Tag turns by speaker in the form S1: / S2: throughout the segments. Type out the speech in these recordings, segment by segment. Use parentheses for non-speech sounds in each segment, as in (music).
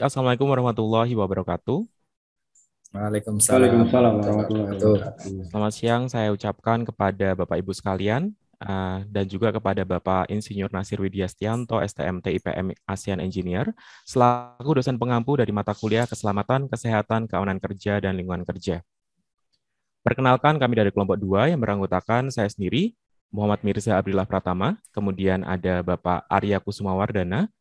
S1: Assalamualaikum warahmatullahi wabarakatuh.
S2: Waalaikumsalam. Waalaikumsalam warahmatullahi
S1: wabarakatuh. Selamat siang saya ucapkan kepada Bapak Ibu sekalian eh, dan juga kepada Bapak Insinyur Nasir Widyastianto STMT IPM ASEAN Engineer selaku dosen pengampu dari mata kuliah Keselamatan, Kesehatan, Keamanan Kerja dan Lingkungan Kerja. Perkenalkan kami dari kelompok 2 yang beranggotakan saya sendiri, Muhammad Mirza Abdillah Pratama, kemudian ada Bapak Arya Kusumawardana,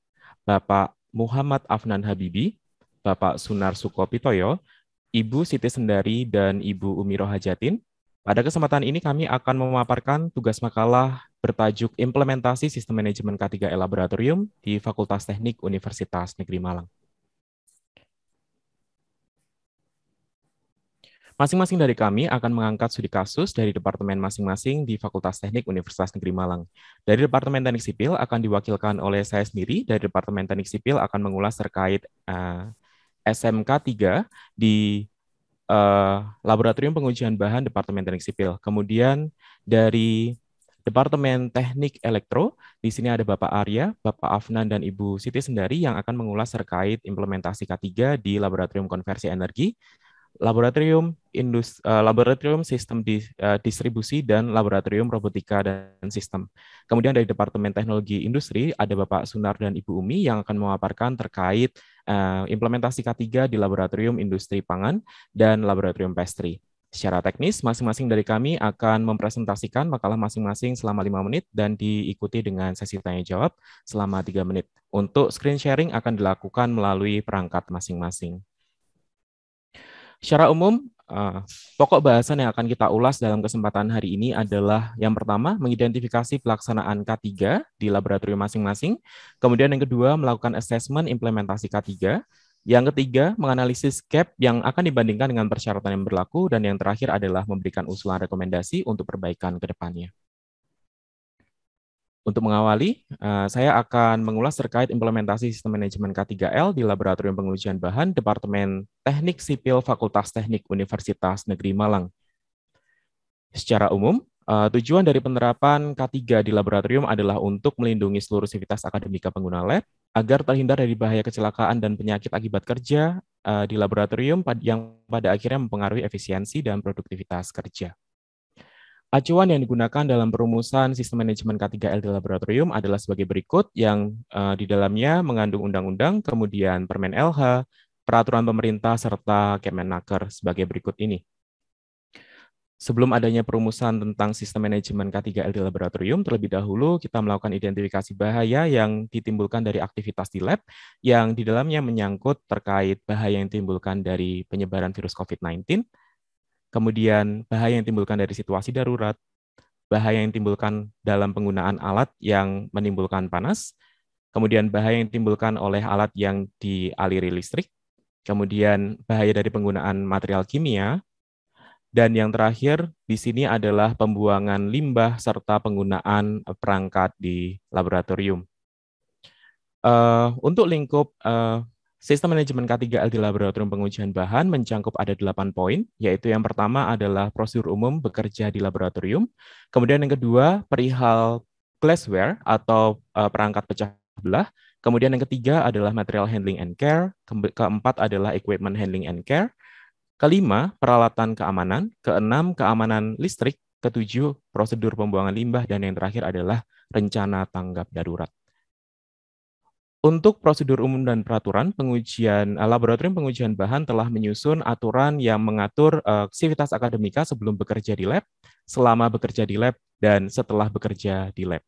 S1: Bapak Muhammad Afnan Habibi, Bapak Sunar Sukopitoyo, Ibu Siti Sendari, dan Ibu Umiro Hajatin. Pada kesempatan ini kami akan memaparkan tugas makalah bertajuk Implementasi Sistem Manajemen K3 Laboratorium di Fakultas Teknik Universitas Negeri Malang. Masing-masing dari kami akan mengangkat studi kasus dari departemen masing-masing di Fakultas Teknik Universitas Negeri Malang. Dari Departemen Teknik Sipil akan diwakilkan oleh saya sendiri, dari Departemen Teknik Sipil akan mengulas terkait uh, eh, SMK 3 di uh, Laboratorium Pengujian Bahan Departemen Teknik Sipil. Kemudian dari Departemen Teknik Elektro, di sini ada Bapak Arya, Bapak Afnan, dan Ibu Siti Sendari yang akan mengulas terkait implementasi K3 di Laboratorium Konversi Energi laboratorium, industri, uh, eh, laboratorium sistem di, uh, distribusi dan laboratorium robotika dan sistem. Kemudian dari Departemen Teknologi Industri ada Bapak Sunar dan Ibu Umi yang akan memaparkan terkait uh, implementasi K3 di laboratorium industri pangan dan laboratorium pastry. Secara teknis, masing-masing dari kami akan mempresentasikan makalah masing-masing selama lima menit dan diikuti dengan sesi tanya-jawab selama tiga menit. Untuk screen sharing akan dilakukan melalui perangkat masing-masing. Secara umum, uh, pokok bahasan yang akan kita ulas dalam kesempatan hari ini adalah yang pertama, mengidentifikasi pelaksanaan K3 di laboratorium masing-masing. Kemudian yang kedua, melakukan assessment implementasi K3. Yang ketiga, menganalisis gap yang akan dibandingkan dengan persyaratan yang berlaku. Dan yang terakhir adalah memberikan usulan rekomendasi untuk perbaikan ke depannya. Untuk mengawali, eh, saya akan mengulas terkait implementasi sistem manajemen K3L di Laboratorium Pengujian Bahan Departemen Teknik Sipil Fakultas Teknik Universitas Negeri Malang. Secara umum, eh, tujuan dari penerapan K3 di laboratorium adalah untuk melindungi seluruh sivitas akademika pengguna lab agar terhindar dari bahaya kecelakaan dan penyakit akibat kerja eh, di laboratorium yang pada akhirnya mempengaruhi efisiensi dan produktivitas kerja. Acuan yang digunakan dalam perumusan sistem manajemen K3L di laboratorium adalah sebagai berikut yang uh, di dalamnya mengandung undang-undang, kemudian Permen LH, peraturan pemerintah serta Kemenaker sebagai berikut ini. Sebelum adanya perumusan tentang sistem manajemen K3L di laboratorium, terlebih dahulu kita melakukan identifikasi bahaya yang ditimbulkan dari aktivitas di lab yang di dalamnya menyangkut terkait bahaya yang ditimbulkan dari penyebaran virus COVID-19, kemudian bahaya yang timbulkan dari situasi darurat, bahaya yang timbulkan dalam penggunaan alat yang menimbulkan panas, kemudian bahaya yang timbulkan oleh alat yang dialiri listrik, kemudian bahaya dari penggunaan material kimia, dan yang terakhir di sini adalah pembuangan limbah serta penggunaan perangkat di laboratorium. Uh, untuk lingkup uh, Sistem manajemen K3L di Laboratorium Pengujian Bahan mencangkup ada delapan poin, yaitu yang pertama adalah prosedur umum bekerja di laboratorium, kemudian yang kedua perihal glassware atau eh, perangkat pecah belah, kemudian yang ketiga adalah material handling and care, ke keempat adalah equipment handling and care, kelima peralatan keamanan, keenam keamanan listrik, ketujuh prosedur pembuangan limbah, dan yang terakhir adalah rencana tanggap darurat. Untuk prosedur umum dan peraturan, pengujian eh, laboratorium pengujian bahan telah menyusun aturan yang mengatur eh, aktivitas akademika sebelum bekerja di lab, selama bekerja di lab, dan setelah bekerja di lab.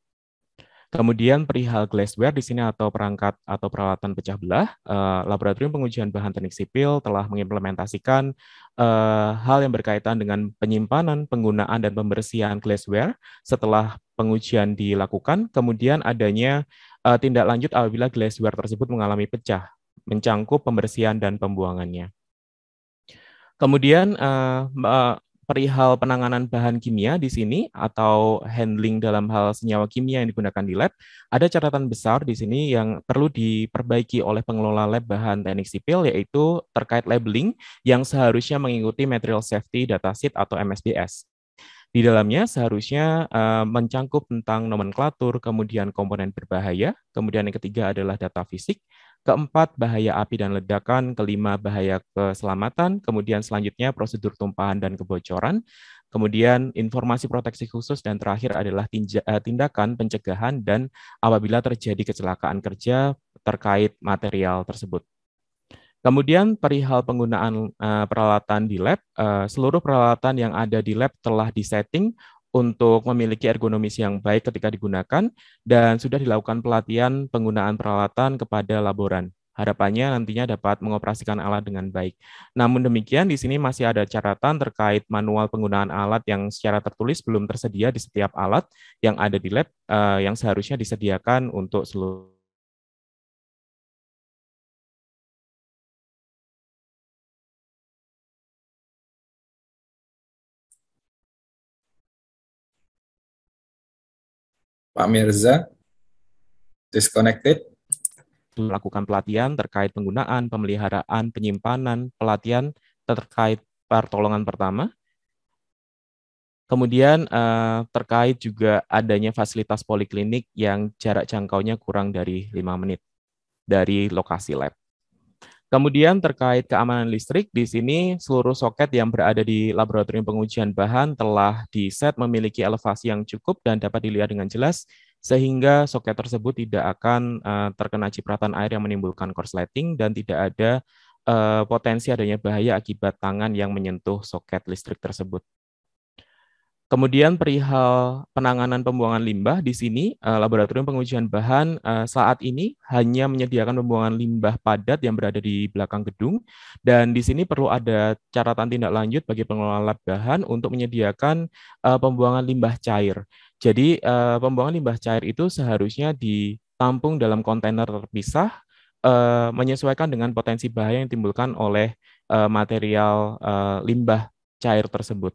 S1: Kemudian perihal glassware di sini atau perangkat atau peralatan pecah belah, uh, laboratorium pengujian bahan teknik sipil telah mengimplementasikan uh, hal yang berkaitan dengan penyimpanan, penggunaan, dan pembersihan glassware setelah pengujian dilakukan, kemudian adanya uh, tindak lanjut apabila glassware tersebut mengalami pecah, mencangkup pembersihan dan pembuangannya. Kemudian uh, uh, perihal penanganan bahan kimia di sini atau handling dalam hal senyawa kimia yang digunakan di lab, ada catatan besar di sini yang perlu diperbaiki oleh pengelola lab bahan teknik sipil yaitu terkait labeling yang seharusnya mengikuti Material Safety Sheet atau MSDS. Di dalamnya seharusnya eh, mencangkup tentang nomenklatur, kemudian komponen berbahaya, kemudian yang ketiga adalah data fisik, keempat bahaya api dan ledakan, kelima bahaya keselamatan, kemudian selanjutnya prosedur tumpahan dan kebocoran, kemudian informasi proteksi khusus dan terakhir adalah eh, tindakan pencegahan dan apabila terjadi kecelakaan kerja terkait material tersebut. Kemudian perihal penggunaan uh, peralatan di lab, uh, seluruh peralatan yang ada di lab telah disetting untuk memiliki ergonomis yang baik ketika digunakan dan sudah dilakukan pelatihan penggunaan peralatan kepada laboran. Harapannya nantinya dapat mengoperasikan alat dengan baik. Namun demikian, di sini masih ada catatan terkait manual penggunaan alat yang secara tertulis belum tersedia di setiap alat yang ada di lab uh, yang seharusnya
S3: disediakan untuk seluruh Pak Mirza disconnected melakukan pelatihan terkait penggunaan,
S1: pemeliharaan, penyimpanan, pelatihan terkait pertolongan pertama. Kemudian eh, terkait juga adanya fasilitas poliklinik yang jarak jangkaunya kurang dari lima menit dari lokasi lab. Kemudian terkait keamanan listrik, di sini seluruh soket yang berada di laboratorium pengujian bahan telah diset memiliki elevasi yang cukup dan dapat dilihat dengan jelas, sehingga soket tersebut tidak akan uh, terkena cipratan air yang menimbulkan korsleting dan tidak ada uh, potensi adanya bahaya akibat tangan yang menyentuh soket listrik tersebut. Kemudian perihal penanganan pembuangan limbah di sini uh, laboratorium pengujian bahan uh, saat ini hanya menyediakan pembuangan limbah padat yang berada di belakang gedung dan di sini perlu ada catatan tindak lanjut bagi pengelola lab bahan untuk menyediakan uh, pembuangan limbah cair. Jadi uh, pembuangan limbah cair itu seharusnya ditampung dalam kontainer terpisah uh, menyesuaikan dengan potensi bahaya yang ditimbulkan oleh uh, material uh, limbah cair tersebut.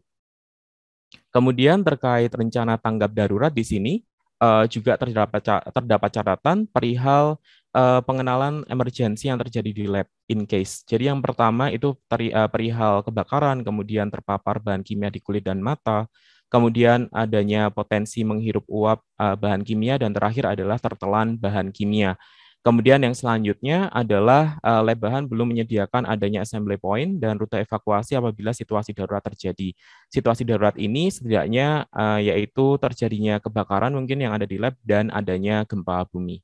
S1: Kemudian terkait rencana tanggap darurat di sini uh, juga terdapat terdapat catatan perihal uh, pengenalan emergensi yang terjadi di lab in case. Jadi yang pertama itu teri, uh, perihal kebakaran, kemudian terpapar bahan kimia di kulit dan mata, kemudian adanya potensi menghirup uap uh, bahan kimia dan terakhir adalah tertelan bahan kimia. Kemudian yang selanjutnya adalah uh, eh, lebahan belum menyediakan adanya assembly point dan rute evakuasi apabila situasi darurat terjadi. Situasi darurat ini setidaknya uh, yaitu terjadinya kebakaran mungkin yang ada di lab dan adanya gempa bumi.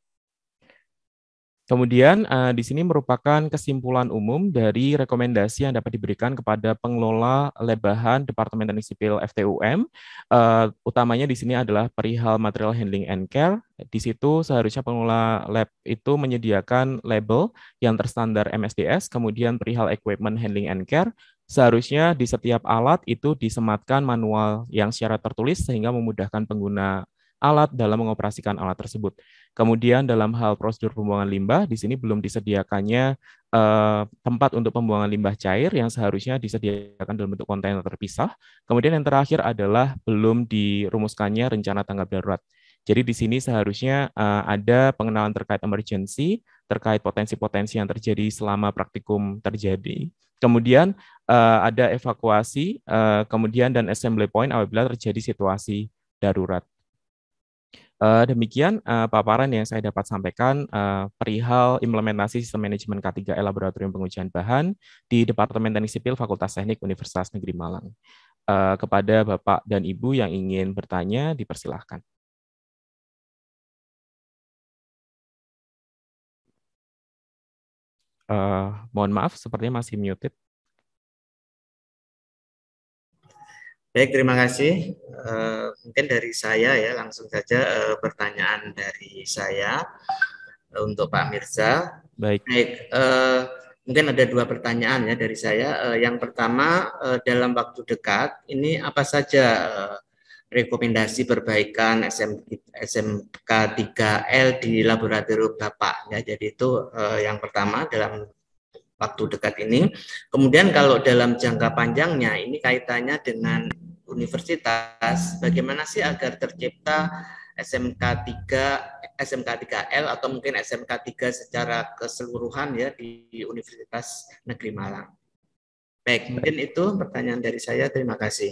S1: Kemudian uh, di sini merupakan kesimpulan umum dari rekomendasi yang dapat diberikan kepada pengelola lebahan Departemen Teknik Sipil FTUM. Uh, eh, utamanya di sini adalah perihal material handling and care. Di situ seharusnya pengelola lab itu menyediakan label yang terstandar MSDS, kemudian perihal equipment handling and care, seharusnya di setiap alat itu disematkan manual yang secara tertulis sehingga memudahkan pengguna alat dalam mengoperasikan alat tersebut. Kemudian dalam hal prosedur pembuangan limbah, di sini belum disediakannya eh, tempat untuk pembuangan limbah cair yang seharusnya disediakan dalam bentuk kontainer terpisah. Kemudian yang terakhir adalah belum dirumuskannya rencana tanggap darurat. Jadi di sini seharusnya uh, ada pengenalan terkait emergency, terkait potensi-potensi yang terjadi selama praktikum terjadi. Kemudian uh, ada evakuasi, uh, kemudian dan assembly point apabila terjadi situasi darurat. Uh, demikian uh, paparan yang saya dapat sampaikan uh, perihal implementasi sistem manajemen K3 Laboratorium Pengujian Bahan di Departemen Teknik Sipil Fakultas Teknik Universitas Negeri Malang. Uh,
S3: kepada Bapak dan Ibu yang ingin bertanya, dipersilahkan. Uh, mohon maaf, sepertinya masih muted.
S4: Baik, terima kasih.
S3: E, mungkin dari saya ya langsung saja e, pertanyaan
S4: dari saya e, untuk Pak Mirza. Baik. Baik. E, mungkin ada dua pertanyaan ya dari saya. E, yang pertama e, dalam waktu dekat ini apa saja e, rekomendasi perbaikan SM, SMK 3L di laboratorium Bapak ya. Jadi itu e, yang pertama dalam waktu dekat ini. Kemudian kalau dalam jangka panjangnya ini kaitannya dengan universitas, bagaimana sih agar tercipta SMK 3 SMK 3L atau mungkin SMK 3 secara keseluruhan ya di Universitas Negeri Malang. Baik, mungkin itu pertanyaan dari saya. Terima kasih.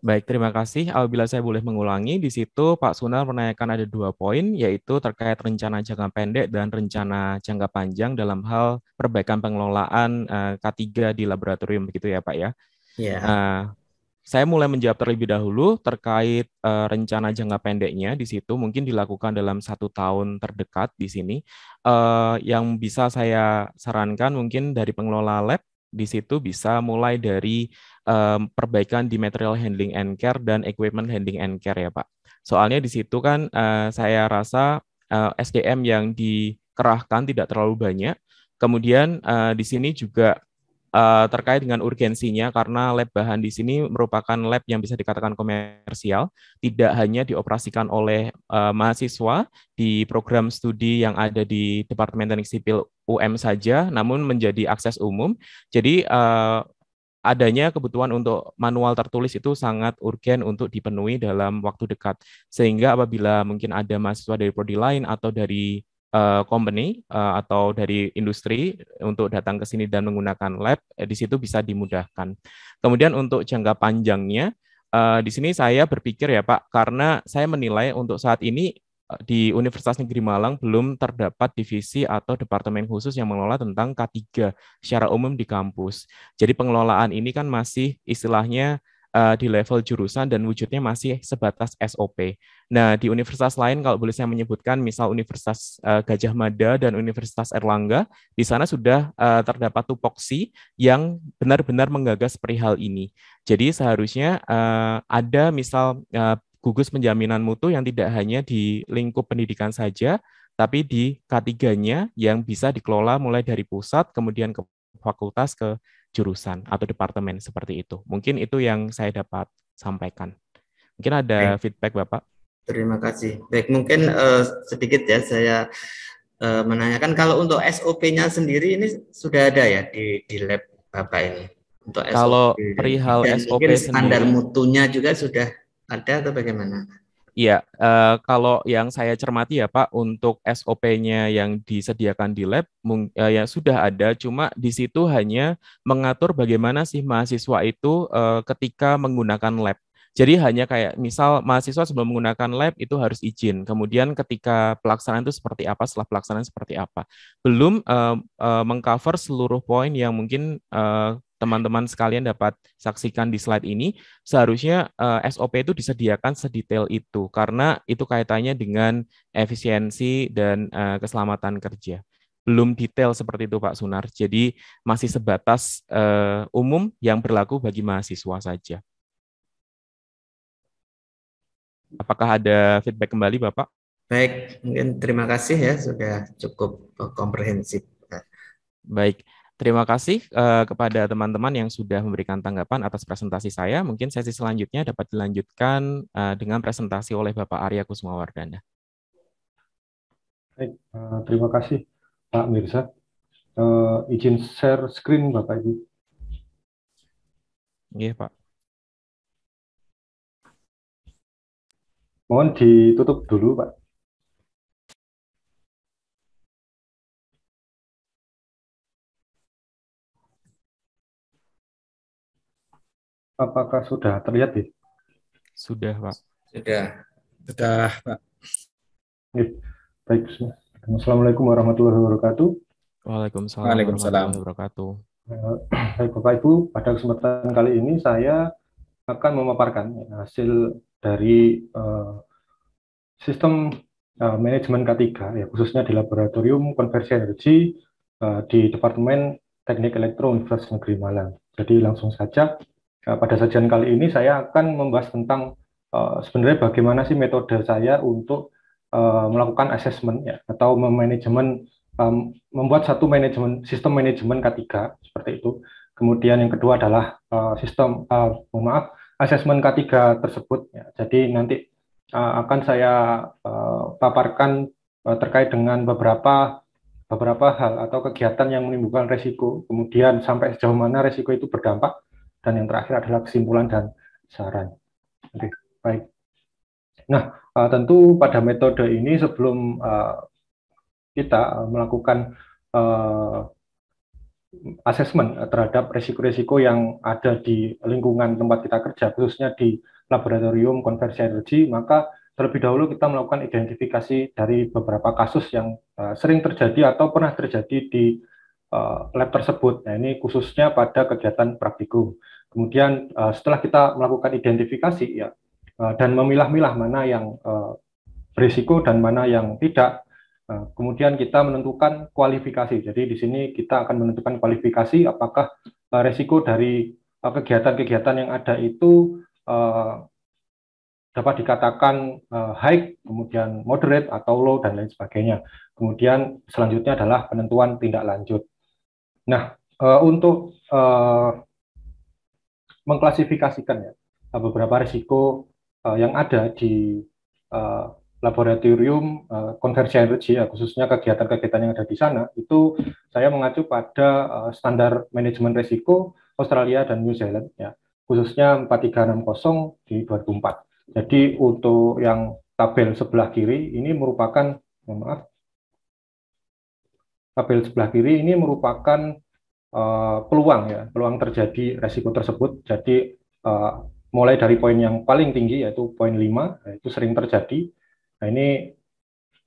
S1: Baik, terima kasih. Apabila saya boleh mengulangi, di situ Pak Sunar menanyakan ada dua poin, yaitu terkait rencana jangka pendek dan rencana jangka panjang dalam hal perbaikan pengelolaan uh, eh, K3 di laboratorium, begitu ya Pak ya. Yeah. Iya. Uh, saya mulai menjawab terlebih dahulu terkait uh, rencana jangka pendeknya di situ mungkin dilakukan dalam satu tahun terdekat di sini uh, yang bisa saya sarankan mungkin dari pengelola lab di situ bisa mulai dari um, perbaikan di material handling and care dan equipment handling and care ya Pak. Soalnya di situ kan uh, saya rasa uh, SDM yang dikerahkan tidak terlalu banyak. Kemudian uh, di sini juga uh, terkait dengan urgensinya karena lab bahan di sini merupakan lab yang bisa dikatakan komersial, tidak hanya dioperasikan oleh uh, mahasiswa di program studi yang ada di Departemen Teknik Sipil UM saja, namun menjadi akses umum. Jadi uh, adanya kebutuhan untuk manual tertulis itu sangat urgen untuk dipenuhi dalam waktu dekat. Sehingga apabila mungkin ada mahasiswa dari prodi lain atau dari uh, company uh, atau dari industri untuk datang ke sini dan menggunakan lab, eh, di situ bisa dimudahkan. Kemudian untuk jangka panjangnya, uh, di sini saya berpikir ya Pak, karena saya menilai untuk saat ini di Universitas Negeri Malang belum terdapat divisi atau departemen khusus yang mengelola tentang K3 secara umum di kampus. Jadi pengelolaan ini kan masih istilahnya uh, di level jurusan dan wujudnya masih sebatas SOP. Nah, di universitas lain kalau boleh saya menyebutkan misal Universitas uh, Gajah Mada dan Universitas Erlangga, di sana sudah uh, terdapat tupoksi yang benar-benar menggagas perihal ini. Jadi seharusnya uh, ada misal uh, gugus penjaminan mutu yang tidak hanya di lingkup pendidikan saja, tapi di K3-nya yang bisa dikelola mulai dari pusat kemudian ke fakultas ke jurusan atau departemen seperti itu. Mungkin itu yang saya dapat sampaikan. Mungkin ada Baik. feedback Bapak.
S4: Terima kasih. Baik, mungkin uh, sedikit ya saya uh, menanyakan kalau untuk SOP-nya sendiri ini sudah ada ya di di lab Bapak ini. Untuk kalau SOP. perihal Dan SOP mungkin standar mutunya juga sudah ada atau bagaimana?
S1: Iya, uh, kalau yang saya cermati ya Pak, untuk SOP-nya yang disediakan di lab uh, ya sudah ada, cuma di situ hanya mengatur bagaimana sih mahasiswa itu uh, ketika menggunakan lab. Jadi hanya kayak misal mahasiswa sebelum menggunakan lab itu harus izin. Kemudian ketika pelaksanaan itu seperti apa, setelah pelaksanaan seperti apa. Belum uh, uh, mengcover seluruh poin yang mungkin uh, teman-teman sekalian dapat saksikan di slide ini, seharusnya uh, eh, SOP itu disediakan sedetail itu karena itu kaitannya dengan efisiensi dan uh, keselamatan kerja. Belum detail seperti itu Pak Sunar. Jadi masih sebatas uh, umum yang berlaku bagi mahasiswa saja. Apakah ada feedback kembali Bapak? Baik,
S4: mungkin terima kasih ya sudah
S1: cukup komprehensif. Baik. Terima kasih uh, kepada teman-teman yang sudah memberikan tanggapan atas presentasi saya. Mungkin sesi selanjutnya dapat dilanjutkan uh, dengan presentasi oleh Bapak Arya Kusmawardana.
S5: Baik, uh, terima kasih Pak Mirza. Uh, izin
S3: share screen Bapak Ibu. Iya Pak. Mohon ditutup dulu Pak. Apakah sudah terlihat ya? Sudah, Pak. Sudah. Sudah, Pak. Iya.
S5: Baik, Assalamualaikum warahmatullahi wabarakatuh. Waalaikumsalam, Waalaikumsalam. warahmatullahi wabarakatuh. Eh, baik, Bapak Ibu, pada kesempatan kali ini saya akan memaparkan hasil dari uh, sistem uh, manajemen K3 ya khususnya di laboratorium konversi energi uh, di Departemen Teknik Elektro Universitas Negeri Malang. Jadi langsung saja Eh, pada sajian kali ini saya akan membahas tentang uh, sebenarnya bagaimana sih metode saya untuk uh, melakukan assessment ya atau memanajemen um, membuat satu manajemen sistem manajemen K3 seperti itu. Kemudian yang kedua adalah uh, sistem uh, maaf asesmen K3 tersebut ya. Jadi nanti uh, akan saya uh, paparkan uh, terkait dengan beberapa beberapa hal atau kegiatan yang menimbulkan resiko, kemudian sampai sejauh mana resiko itu berdampak dan yang terakhir adalah kesimpulan dan saran. Oke, baik. Nah, eh, tentu pada metode ini sebelum eh, kita melakukan eh, asesmen terhadap risiko-risiko yang ada di lingkungan tempat kita kerja, khususnya di laboratorium konversi energi, maka terlebih dahulu kita melakukan identifikasi dari beberapa kasus yang sering terjadi atau pernah terjadi di Eh, lab tersebut. Nah, ini khususnya pada kegiatan praktikum. Kemudian uh, setelah kita melakukan identifikasi ya uh, dan memilah-milah mana yang uh, berisiko dan mana yang tidak, uh, kemudian kita menentukan kualifikasi. Jadi di sini kita akan menentukan kualifikasi apakah uh, resiko dari kegiatan-kegiatan uh, yang ada itu uh, dapat dikatakan uh, high, kemudian moderate atau low dan lain sebagainya. Kemudian selanjutnya adalah penentuan tindak lanjut. Nah, uh, untuk uh, mengklasifikasikan ya eh, beberapa risiko uh, yang ada di uh, laboratorium uh, konversi energi ya, khususnya kegiatan-kegiatan yang ada di sana itu saya mengacu pada uh, standar manajemen risiko Australia dan New Zealand ya khususnya 4360 di 2004. Jadi untuk yang tabel sebelah kiri ini merupakan maaf tabel sebelah kiri ini merupakan uh, peluang ya, peluang terjadi resiko tersebut. Jadi uh, mulai dari poin yang paling tinggi yaitu poin 5, nah, itu sering terjadi. Nah, ini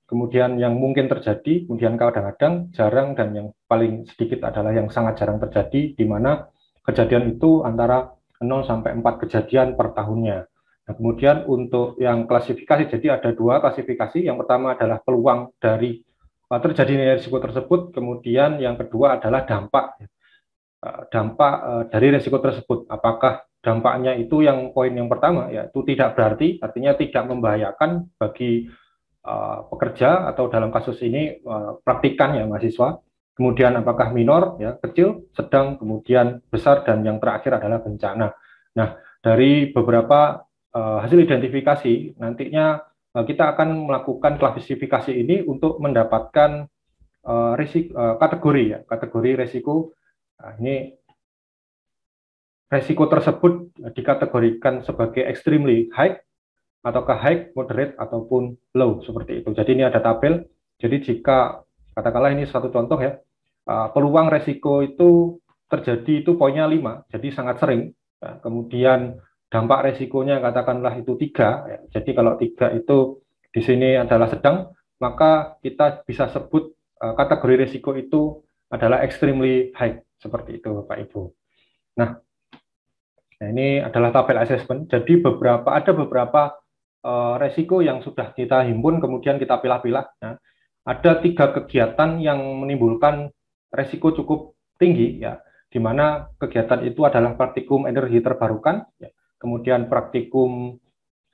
S5: kemudian yang mungkin terjadi, kemudian kadang-kadang jarang dan yang paling sedikit adalah yang sangat jarang terjadi di mana kejadian itu antara 0 sampai 4 kejadian per tahunnya. Nah, kemudian untuk yang klasifikasi jadi ada dua klasifikasi. Yang pertama adalah peluang dari Nah, terjadinya risiko tersebut, kemudian yang kedua adalah dampak ya. eh, dampak eh, dari risiko tersebut. Apakah dampaknya itu yang poin yang pertama yaitu tidak berarti artinya tidak membahayakan bagi eh, pekerja atau dalam kasus ini uh, praktikan ya mahasiswa. Kemudian apakah minor ya kecil, sedang, kemudian besar dan yang terakhir adalah bencana. Nah, dari beberapa hasil identifikasi nantinya Eh, kita akan melakukan klasifikasi ini untuk mendapatkan uh, eh, risiko uh, eh, kategori ya kategori risiko nah, ini risiko tersebut dikategorikan sebagai extremely high ataukah high moderate ataupun low seperti itu jadi ini ada tabel jadi jika katakanlah ini satu contoh ya uh, peluang risiko itu terjadi itu poinnya 5 jadi sangat sering nah, kemudian dampak resikonya katakanlah itu tiga. Ya. Jadi kalau tiga itu di sini adalah sedang, maka kita bisa sebut uh, kategori resiko itu adalah extremely high seperti itu, Bapak Ibu. Nah, nah, ini adalah tabel assessment. Jadi beberapa ada beberapa uh, resiko yang sudah kita himpun, kemudian kita pilah-pilah. ya. ada tiga kegiatan yang menimbulkan resiko cukup tinggi, ya di mana kegiatan itu adalah partikum energi terbarukan, ya, kemudian praktikum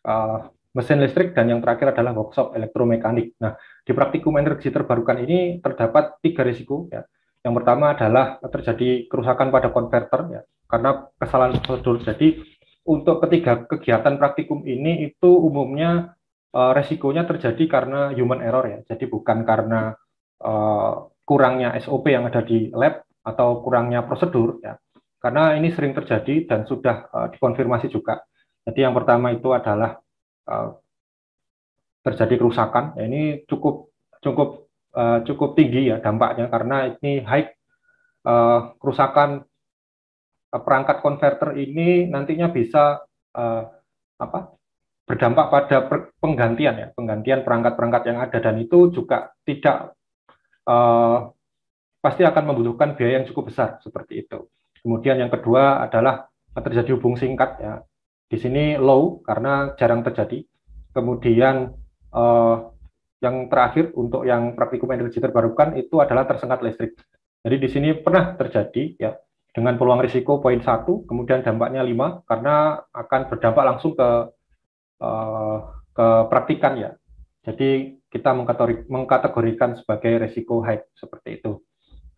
S5: uh, mesin listrik, dan yang terakhir adalah workshop elektromekanik. Nah, di praktikum energi terbarukan ini terdapat tiga risiko. Ya. Yang pertama adalah terjadi kerusakan pada konverter, ya, karena kesalahan prosedur. Jadi, untuk ketiga kegiatan praktikum ini itu umumnya uh, resikonya terjadi karena human error ya. Jadi bukan karena uh, kurangnya SOP yang ada di lab atau kurangnya prosedur ya. Karena ini sering terjadi dan sudah uh, dikonfirmasi juga. Jadi yang pertama itu adalah uh, terjadi kerusakan. Ya, ini cukup cukup uh, cukup tinggi ya dampaknya karena ini high uh, kerusakan uh, perangkat konverter ini nantinya bisa uh, apa berdampak pada penggantian ya penggantian perangkat-perangkat yang ada dan itu juga tidak uh, pasti akan membutuhkan biaya yang cukup besar seperti itu. Kemudian yang kedua adalah terjadi hubung singkat ya. Di sini low karena jarang terjadi. Kemudian eh, yang terakhir untuk yang praktikum energi terbarukan itu adalah tersengat listrik. Jadi di sini pernah terjadi ya dengan peluang risiko poin satu, kemudian dampaknya lima karena akan berdampak langsung ke eh, ke praktikan ya. Jadi kita mengkategorikan sebagai risiko high seperti itu.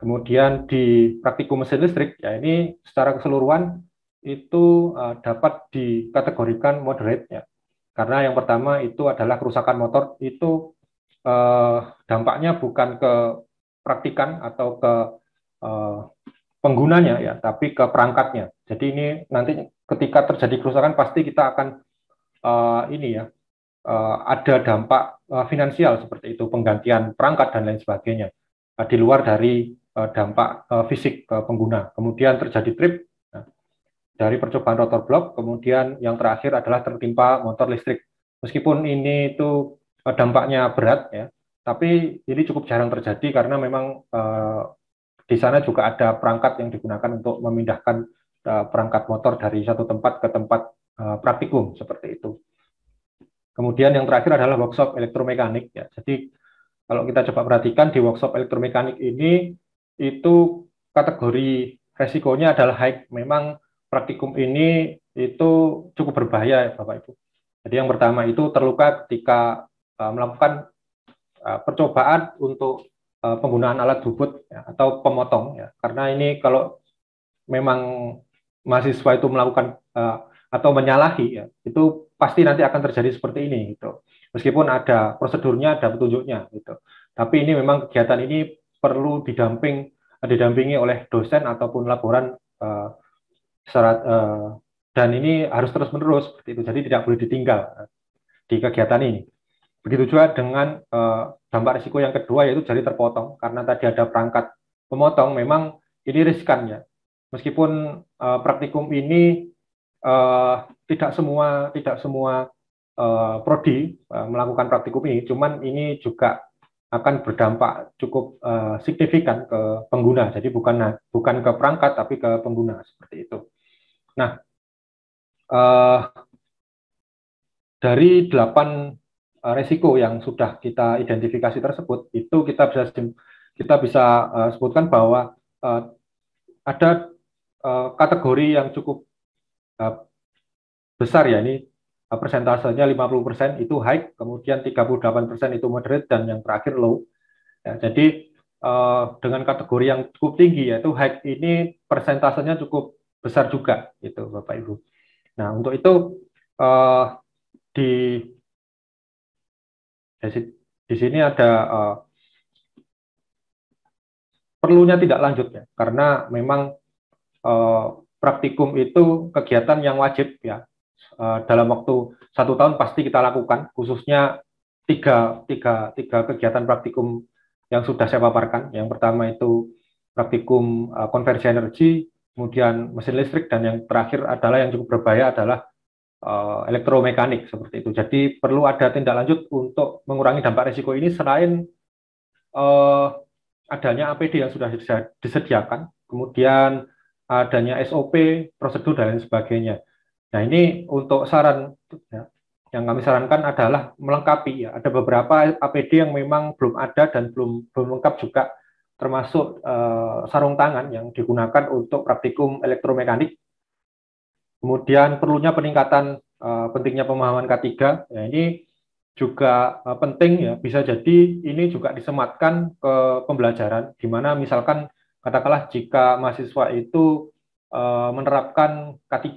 S5: Kemudian di praktikum mesin listrik, ya ini secara keseluruhan itu uh, dapat dikategorikan moderate ya. Karena yang pertama itu adalah kerusakan motor itu uh, dampaknya bukan ke praktikan atau ke uh, penggunanya ya, tapi ke perangkatnya. Jadi ini nanti ketika terjadi kerusakan pasti kita akan uh, ini ya uh, ada dampak uh, finansial seperti itu penggantian perangkat dan lain sebagainya uh, di luar dari Eh, dampak eh, fisik ke eh, pengguna. Kemudian terjadi trip nah, dari percobaan rotor blok. kemudian yang terakhir adalah tertimpa motor listrik. Meskipun ini itu dampaknya berat ya, tapi ini cukup jarang terjadi karena memang eh, di sana juga ada perangkat yang digunakan untuk memindahkan eh, perangkat motor dari satu tempat ke tempat eh, praktikum seperti itu. Kemudian yang terakhir adalah workshop elektromekanik ya. Jadi kalau kita coba perhatikan di workshop elektromekanik ini itu kategori resikonya adalah high. Memang praktikum ini itu cukup berbahaya, ya, Bapak Ibu. Jadi yang pertama itu terluka ketika uh, melakukan uh, percobaan untuk uh, penggunaan alat bubut ya, atau pemotong, ya. karena ini kalau memang mahasiswa itu melakukan uh, atau menyalahi, ya, itu pasti nanti akan terjadi seperti ini, gitu. Meskipun ada prosedurnya, ada petunjuknya, gitu. Tapi ini memang kegiatan ini perlu didamping eh, didampingi oleh dosen ataupun laporan uh, eh, syarat uh, eh, dan ini harus terus menerus seperti itu jadi tidak boleh ditinggal di kegiatan ini begitu juga dengan uh, dampak risiko yang kedua yaitu jari terpotong karena tadi ada perangkat pemotong memang ini riskannya meskipun uh, praktikum ini uh, tidak semua tidak semua uh, prodi uh, melakukan praktikum ini cuman ini juga akan berdampak cukup uh, signifikan ke pengguna. Jadi bukan bukan ke perangkat tapi ke pengguna seperti itu. Nah, uh, dari delapan uh, resiko yang sudah kita identifikasi tersebut, itu kita bisa kita bisa uh, sebutkan bahwa uh, ada uh, kategori yang cukup uh, besar ya ini Nah, persentasenya 50% itu high, kemudian 38% itu moderate dan yang terakhir low. Ya, jadi uh, dengan kategori yang cukup tinggi yaitu high ini persentasenya cukup besar juga itu Bapak Ibu. Nah, untuk itu uh, di di sini ada uh, perlunya tidak lanjut ya karena memang uh, praktikum itu kegiatan yang wajib ya Eh, dalam waktu satu tahun pasti kita lakukan, khususnya tiga, tiga, tiga kegiatan praktikum yang sudah saya paparkan. Yang pertama itu praktikum eh, konversi energi, kemudian mesin listrik, dan yang terakhir adalah yang cukup berbahaya adalah eh, elektromekanik seperti itu. Jadi perlu ada tindak lanjut untuk mengurangi dampak risiko ini selain uh, adanya APD yang sudah disediakan, kemudian adanya SOP, prosedur dan lain sebagainya. Nah ini untuk saran ya, yang kami sarankan adalah melengkapi ya. Ada beberapa APD yang memang belum ada dan belum belum lengkap juga termasuk eh, sarung tangan yang digunakan untuk praktikum elektromekanik. Kemudian perlunya peningkatan eh, pentingnya pemahaman K3. Ya, nah, ini juga eh, penting ya. Bisa jadi ini juga disematkan ke pembelajaran di mana misalkan katakanlah jika mahasiswa itu eh, menerapkan K3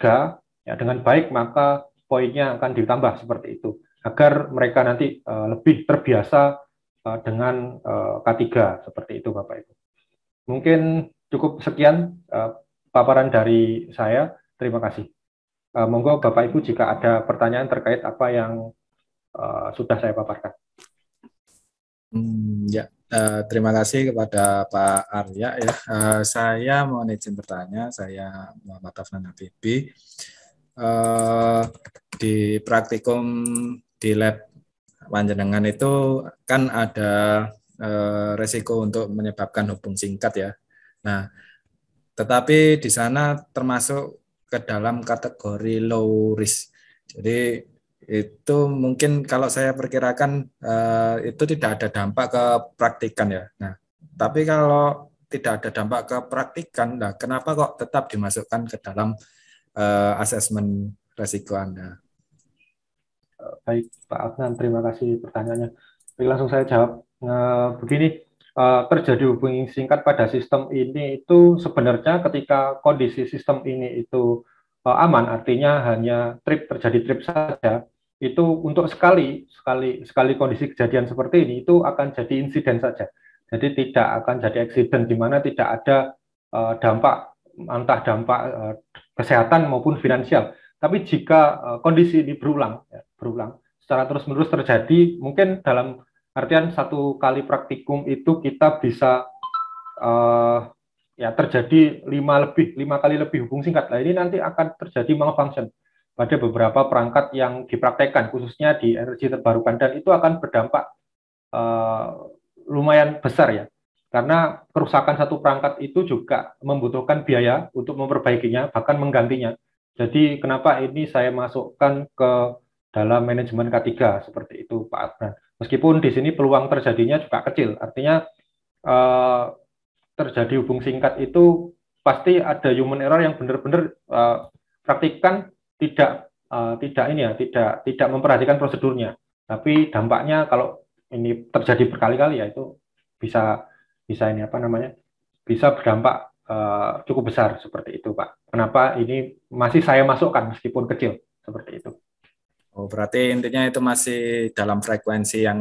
S5: Ya, dengan baik maka poinnya akan ditambah seperti itu agar mereka nanti eh, lebih terbiasa eh, dengan uh, eh, K3 seperti itu Bapak Ibu. Mungkin cukup sekian paparan dari saya. Terima kasih. Uh, monggo Bapak Ibu jika ada pertanyaan terkait apa yang sudah saya paparkan.
S2: Hmm, ya, terima kasih kepada Pak Arya. Ya, saya mau izin bertanya. Saya Muhammad Afnan Habibie eh, di praktikum di lab panjenengan itu kan ada eh, resiko untuk menyebabkan hubung singkat ya. Nah, tetapi di sana termasuk ke dalam kategori low risk. Jadi itu mungkin kalau saya perkirakan eh, itu tidak ada dampak ke praktikan ya. Nah, tapi kalau tidak ada dampak ke praktikan, nah kenapa kok tetap dimasukkan ke dalam uh, eh, asesmen resiko Anda. Baik,
S5: Pak Adnan, terima kasih pertanyaannya. Baik, langsung saya jawab. Nah, begini, terjadi eh, hubungan singkat pada sistem ini itu sebenarnya ketika kondisi sistem ini itu aman, artinya hanya trip terjadi trip saja, itu untuk sekali sekali sekali kondisi kejadian seperti ini itu akan jadi insiden saja. Jadi tidak akan jadi eksiden di mana tidak ada uh, dampak entah dampak eh, kesehatan maupun finansial. Tapi jika eh, kondisi ini berulang, ya, berulang secara terus-menerus terjadi, mungkin dalam artian satu kali praktikum itu kita bisa uh, ya terjadi lima lebih lima kali lebih hubung singkat. Nah ini nanti akan terjadi malfunction pada beberapa perangkat yang dipraktekkan, khususnya di energi terbarukan dan itu akan berdampak uh, lumayan besar ya karena kerusakan satu perangkat itu juga membutuhkan biaya untuk memperbaikinya bahkan menggantinya. Jadi kenapa ini saya masukkan ke dalam manajemen K3 seperti itu Pak Adnan. Meskipun di sini peluang terjadinya juga kecil, artinya eh, terjadi hubung singkat itu pasti ada human error yang benar-benar eh, praktikan tidak eh, tidak ini ya, tidak tidak memperhatikan prosedurnya. Tapi dampaknya kalau ini terjadi berkali-kali ya itu bisa bisa ini apa namanya bisa berdampak uh, cukup besar
S2: seperti itu Pak. Kenapa ini masih
S5: saya masukkan meskipun kecil seperti itu.
S2: Oh, berarti intinya itu masih dalam frekuensi yang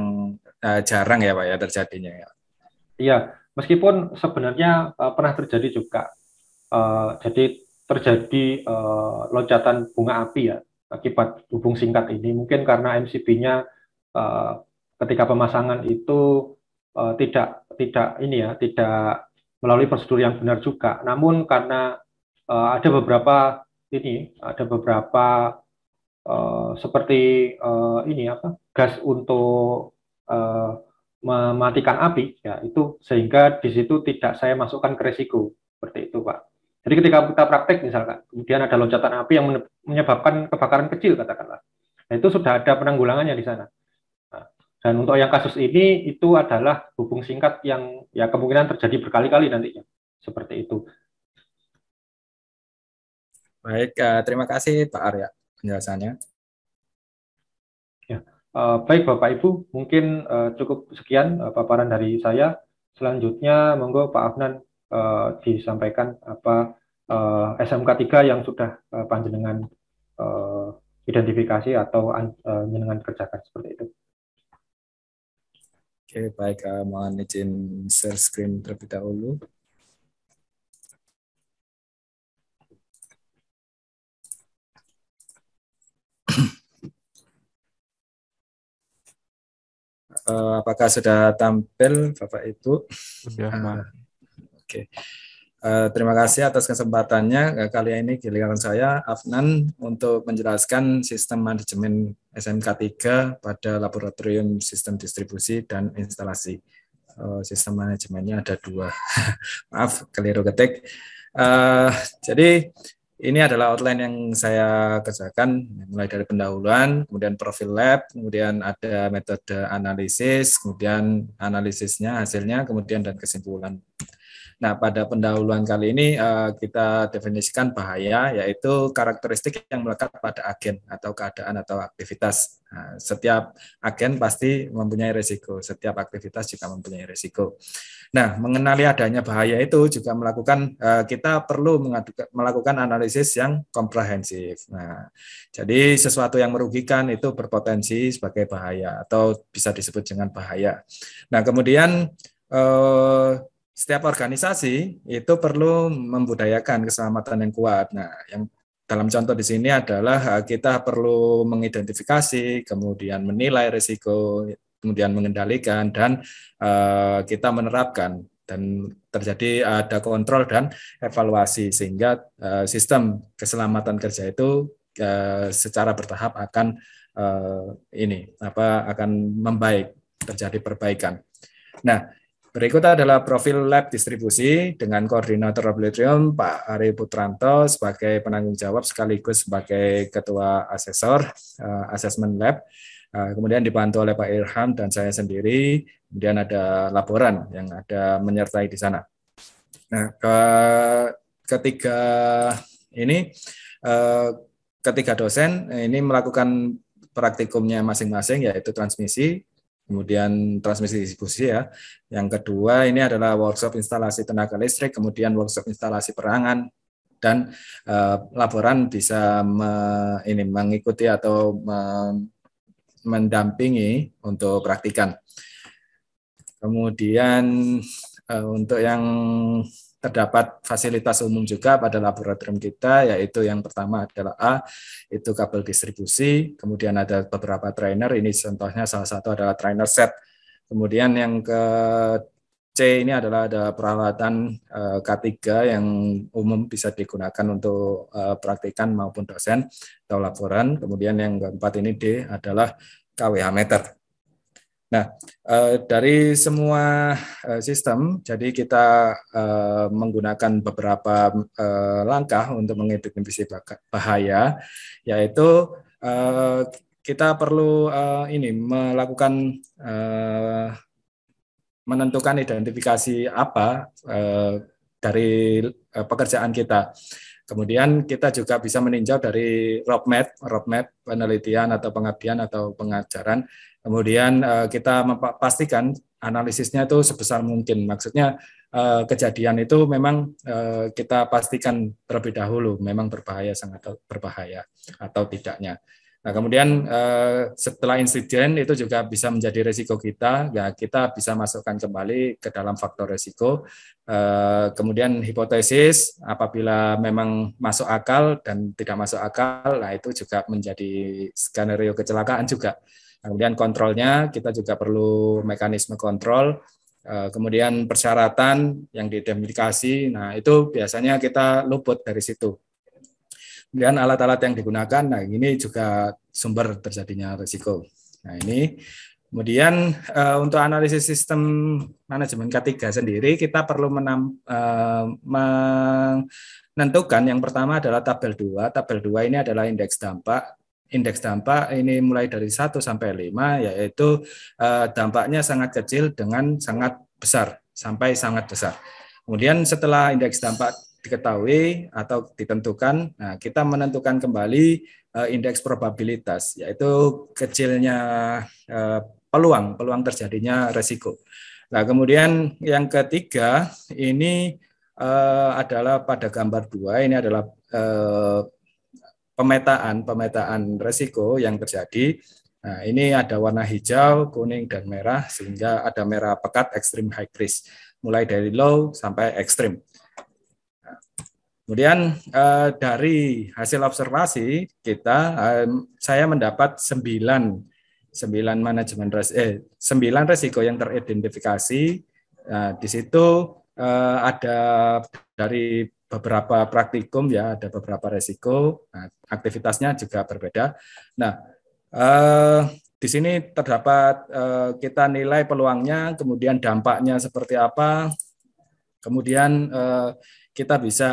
S2: uh, jarang ya Pak ya terjadinya ya.
S5: Iya, meskipun sebenarnya uh, pernah terjadi juga uh, jadi terjadi uh, loncatan bunga api ya akibat hubung singkat ini mungkin karena MCB-nya uh, ketika pemasangan itu uh, tidak tidak ini ya, tidak melalui prosedur yang benar juga. Namun karena uh, ada beberapa ini, ada beberapa uh, seperti uh, ini apa gas untuk uh, mematikan api, ya itu sehingga di situ tidak saya masukkan ke resiko seperti itu, Pak. Jadi ketika kita praktek misalkan, kemudian ada loncatan api yang menyebabkan kebakaran kecil katakanlah, nah, itu sudah ada penanggulangannya di sana. Dan untuk yang kasus ini itu adalah hubung singkat yang ya kemungkinan terjadi berkali-kali nantinya. Seperti itu. Baik, eh, terima
S2: kasih Pak Arya
S3: penjelasannya. Ya,
S5: eh, baik Bapak Ibu, mungkin eh, cukup sekian paparan dari saya. Selanjutnya monggo Pak Afnan disampaikan apa SMK 3 yang sudah panjenengan identifikasi
S6: atau panjenengan kerjakan seperti itu.
S2: Oke, baik.
S3: Uh, mohon izin share screen terlebih dahulu. uh, (clears throat) apakah sudah tampil Bapak Ibu?
S2: Sudah, uh, Oke. Okay. Eh, terima kasih atas kesempatannya. Eh, kali ini giliran saya, Afnan, untuk menjelaskan sistem manajemen SMK 3 pada Laboratorium Sistem Distribusi dan Instalasi. Eh, sistem manajemennya ada dua. (laughs) Maaf, keliru ketik. Uh, jadi, ini adalah outline yang saya kerjakan, mulai dari pendahuluan, kemudian profil lab, kemudian ada metode analisis, kemudian analisisnya, hasilnya, kemudian dan kesimpulan. Nah, pada pendahuluan kali ini eh, kita definisikan bahaya yaitu karakteristik yang melekat pada agen atau keadaan atau aktivitas. Nah, setiap agen pasti mempunyai risiko, setiap aktivitas juga mempunyai risiko. Nah, mengenali adanya bahaya itu juga melakukan eh, kita perlu melakukan analisis yang komprehensif. Nah, jadi sesuatu yang merugikan itu berpotensi sebagai bahaya atau bisa disebut dengan bahaya. Nah, kemudian eh, setiap organisasi itu perlu membudayakan keselamatan yang kuat. Nah, yang dalam contoh di sini adalah eh, kita perlu mengidentifikasi, kemudian menilai risiko, kemudian mengendalikan dan uh, kita menerapkan dan terjadi eh, ada kontrol dan evaluasi sehingga uh, sistem keselamatan kerja itu uh, secara bertahap akan uh, ini apa akan membaik terjadi perbaikan. Nah, Berikut adalah profil lab distribusi dengan koordinator laboratorium Pak Ari Putranto sebagai penanggung jawab sekaligus sebagai ketua asesor uh, assessment lab. Uh, kemudian dibantu oleh Pak Irham dan saya sendiri. Kemudian ada laporan yang ada menyertai di sana. Nah, ke ketiga ini uh, ketiga dosen ini melakukan praktikumnya masing-masing yaitu transmisi kemudian transmisi distribusi ya. Yang kedua ini adalah workshop instalasi tenaga listrik, kemudian workshop instalasi perangan dan uh, laporan bisa me, ini mengikuti atau me, mendampingi untuk praktikan. Kemudian uh, untuk yang terdapat fasilitas umum juga pada laboratorium kita, yaitu yang pertama adalah A, itu kabel distribusi, kemudian ada beberapa trainer, ini contohnya salah satu adalah trainer set. Kemudian yang ke C ini adalah ada peralatan eh, K3 yang umum bisa digunakan untuk eh, praktikan maupun dosen atau laporan. Kemudian yang keempat ini D adalah KWH meter. Nah, eh, dari semua eh, sistem, jadi kita eh, menggunakan beberapa langkah untuk mengidentifikasi bahaya, yaitu kita perlu ini melakukan menentukan identifikasi apa dari pekerjaan kita. Kemudian kita juga bisa meninjau dari roadmap, roadmap penelitian atau pengabdian atau pengajaran Kemudian eh, kita pastikan analisisnya itu sebesar mungkin. Maksudnya eh, kejadian itu memang eh, kita pastikan terlebih dahulu memang berbahaya sangat berbahaya atau tidaknya. Nah, kemudian setelah insiden itu juga bisa menjadi resiko kita, ya kita bisa masukkan kembali ke dalam faktor resiko. kemudian hipotesis apabila memang masuk akal dan tidak masuk akal, nah itu juga menjadi skenario kecelakaan juga. Kemudian kontrolnya kita juga perlu mekanisme kontrol. Eh, kemudian persyaratan yang diidentifikasi, nah itu biasanya kita luput dari situ. Kemudian alat-alat yang digunakan, nah ini juga sumber terjadinya risiko. Nah ini Kemudian eh, untuk analisis sistem manajemen K3 sendiri kita perlu menam, eh, menentukan yang pertama adalah tabel 2. Tabel 2 ini adalah indeks dampak indeks dampak ini mulai dari 1 sampai 5 yaitu uh, dampaknya sangat kecil dengan sangat besar sampai sangat besar. Kemudian setelah indeks dampak diketahui atau ditentukan, nah kita menentukan kembali uh, indeks probabilitas yaitu kecilnya uh, peluang peluang terjadinya resiko. Nah, kemudian yang ketiga ini uh, adalah pada gambar dua ini adalah uh, pemetaan pemetaan resiko yang terjadi. Nah, ini ada warna hijau, kuning, dan merah, sehingga ada merah pekat ekstrim high risk, mulai dari low sampai ekstrim. Kemudian eh, dari hasil observasi kita, saya mendapat sembilan 9 manajemen res, eh 9 resiko yang teridentifikasi. Nah, di situ eh, ada dari beberapa praktikum ya ada beberapa resiko nah, aktivitasnya juga berbeda nah eh, di sini terdapat eh, kita nilai peluangnya kemudian dampaknya seperti apa kemudian eh, kita bisa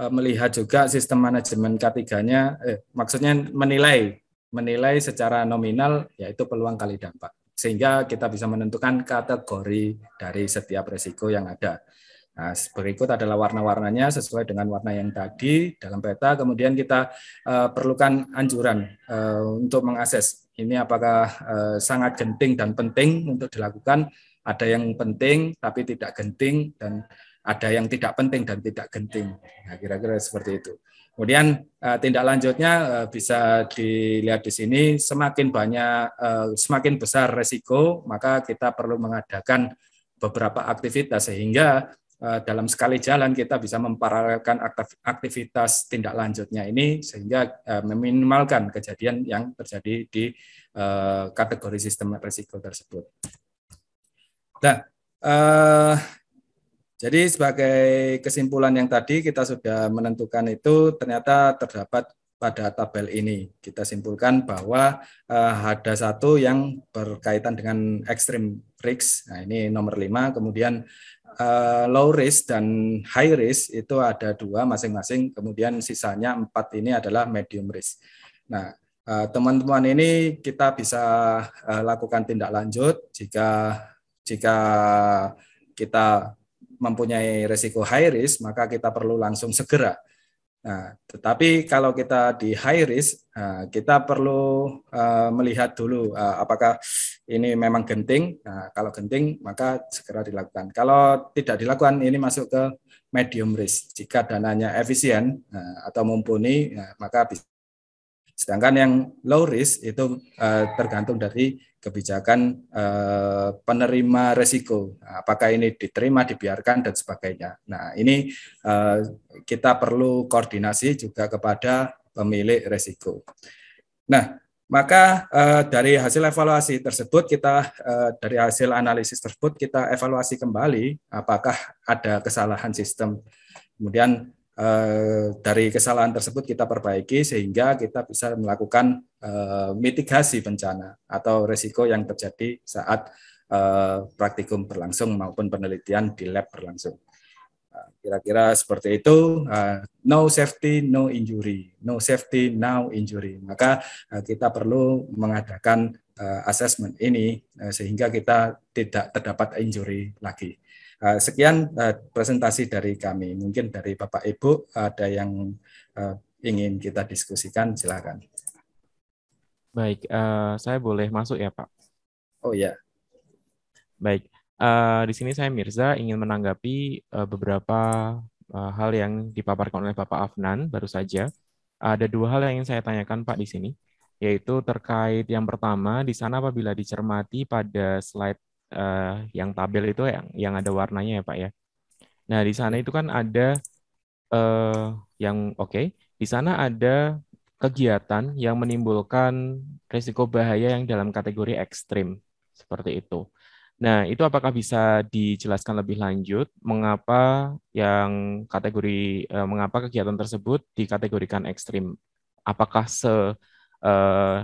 S2: eh, melihat juga sistem manajemen k eh, maksudnya menilai menilai secara nominal yaitu peluang kali dampak sehingga kita bisa menentukan kategori dari setiap resiko yang ada. Nah, berikut adalah warna-warnanya sesuai dengan warna yang tadi dalam peta. Kemudian kita uh, perlukan anjuran uh, untuk mengakses ini apakah uh, sangat genting dan penting untuk dilakukan. Ada yang penting tapi tidak genting dan ada yang tidak penting dan tidak genting. Nah, kira-kira seperti itu. Kemudian uh, tindak lanjutnya uh, bisa dilihat di sini semakin banyak uh, semakin besar resiko maka kita perlu mengadakan beberapa aktivitas sehingga Eh, dalam sekali jalan kita bisa memparalelkan aktivitas tindak lanjutnya ini sehingga eh, meminimalkan kejadian yang terjadi di eh, kategori sistem risiko tersebut. Nah, eh, jadi sebagai kesimpulan yang tadi kita sudah menentukan itu ternyata terdapat pada tabel ini. Kita simpulkan bahwa uh, eh, ada satu yang berkaitan dengan extreme risk. Nah, ini nomor lima. kemudian uh, low risk dan high risk itu ada dua masing-masing, kemudian sisanya empat ini adalah medium risk. Nah, eh, teman-teman uh, ini kita bisa uh, lakukan tindak lanjut jika jika kita mempunyai resiko high risk, maka kita perlu langsung segera Nah, tetapi kalau kita di high risk, nah, kita perlu uh, melihat dulu uh, apakah ini memang genting. Nah, kalau genting, maka segera dilakukan. Kalau tidak dilakukan, ini masuk ke medium risk. Jika dananya efisien uh, atau mumpuni, uh, maka bisa Sedangkan yang low risk itu uh, tergantung dari kebijakan uh, penerima resiko, nah, apakah ini diterima, dibiarkan dan sebagainya. Nah ini uh, kita perlu koordinasi juga kepada pemilik resiko. Nah maka uh, dari hasil evaluasi tersebut kita uh, dari hasil analisis tersebut kita evaluasi kembali apakah ada kesalahan sistem. Kemudian Eh, dari kesalahan tersebut kita perbaiki sehingga kita bisa melakukan eh, mitigasi bencana atau resiko yang terjadi saat eh, praktikum berlangsung maupun penelitian di lab berlangsung. Nah, kira-kira seperti itu, no safety, no injury, no safety, no injury. Maka kita perlu mengadakan assessment ini sehingga kita tidak terdapat injury lagi. Eh, sekian eh, presentasi dari kami. Mungkin dari Bapak Ibu ada yang eh, ingin kita diskusikan, silakan.
S1: Baik, saya boleh masuk ya Pak? Oh ya. Baik, di sini saya Mirza ingin menanggapi beberapa hal yang dipaparkan oleh Bapak Afnan baru saja. Ada dua hal yang ingin saya tanyakan Pak di sini, yaitu terkait yang pertama, di sana apabila dicermati pada slide uh, yang tabel itu yang yang ada warnanya ya Pak ya. Nah di sana itu kan ada uh, yang oke okay, di sana ada kegiatan yang menimbulkan risiko bahaya yang dalam kategori ekstrim seperti itu. Nah itu apakah bisa dijelaskan lebih lanjut mengapa yang kategori uh, mengapa kegiatan tersebut dikategorikan ekstrim? Apakah se uh,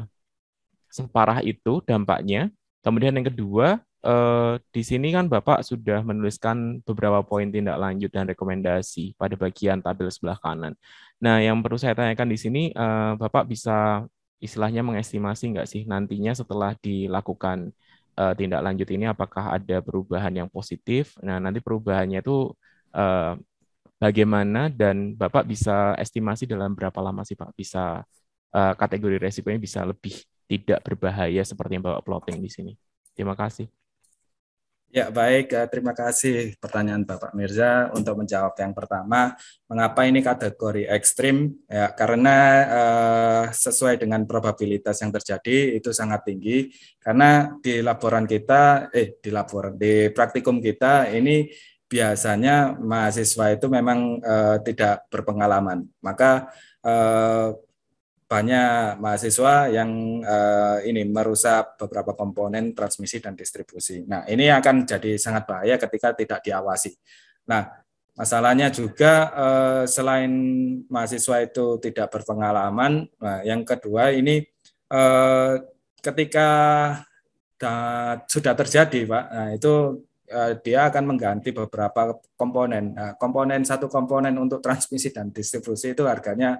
S1: separah itu dampaknya? Kemudian yang kedua eh, di sini kan Bapak sudah menuliskan beberapa poin tindak lanjut dan rekomendasi pada bagian tabel sebelah kanan. Nah, yang perlu saya tanyakan di sini, eh, Bapak bisa istilahnya mengestimasi nggak sih nantinya setelah dilakukan eh, tindak lanjut ini apakah ada perubahan yang positif? Nah, nanti perubahannya itu eh, bagaimana dan Bapak bisa estimasi dalam berapa lama sih Pak bisa eh, kategori resikonya bisa lebih tidak berbahaya seperti yang Bapak plotting di sini. Terima kasih.
S3: Ya,
S2: baik. Eh, terima kasih pertanyaan Bapak Mirza untuk menjawab yang pertama. Mengapa ini kategori ekstrim? Ya, karena eh, sesuai dengan probabilitas yang terjadi itu sangat tinggi. Karena di laporan kita, eh di laporan, di praktikum kita ini biasanya mahasiswa itu memang eh, tidak berpengalaman. Maka eh, banyak mahasiswa yang uh, ini merusak beberapa komponen transmisi dan distribusi. Nah, ini akan jadi sangat bahaya ketika tidak diawasi. Nah, masalahnya juga uh, selain mahasiswa itu tidak berpengalaman, nah, yang kedua ini uh, ketika sudah terjadi, Pak, nah itu dia akan mengganti beberapa komponen. Nah, komponen satu komponen untuk transmisi dan distribusi itu harganya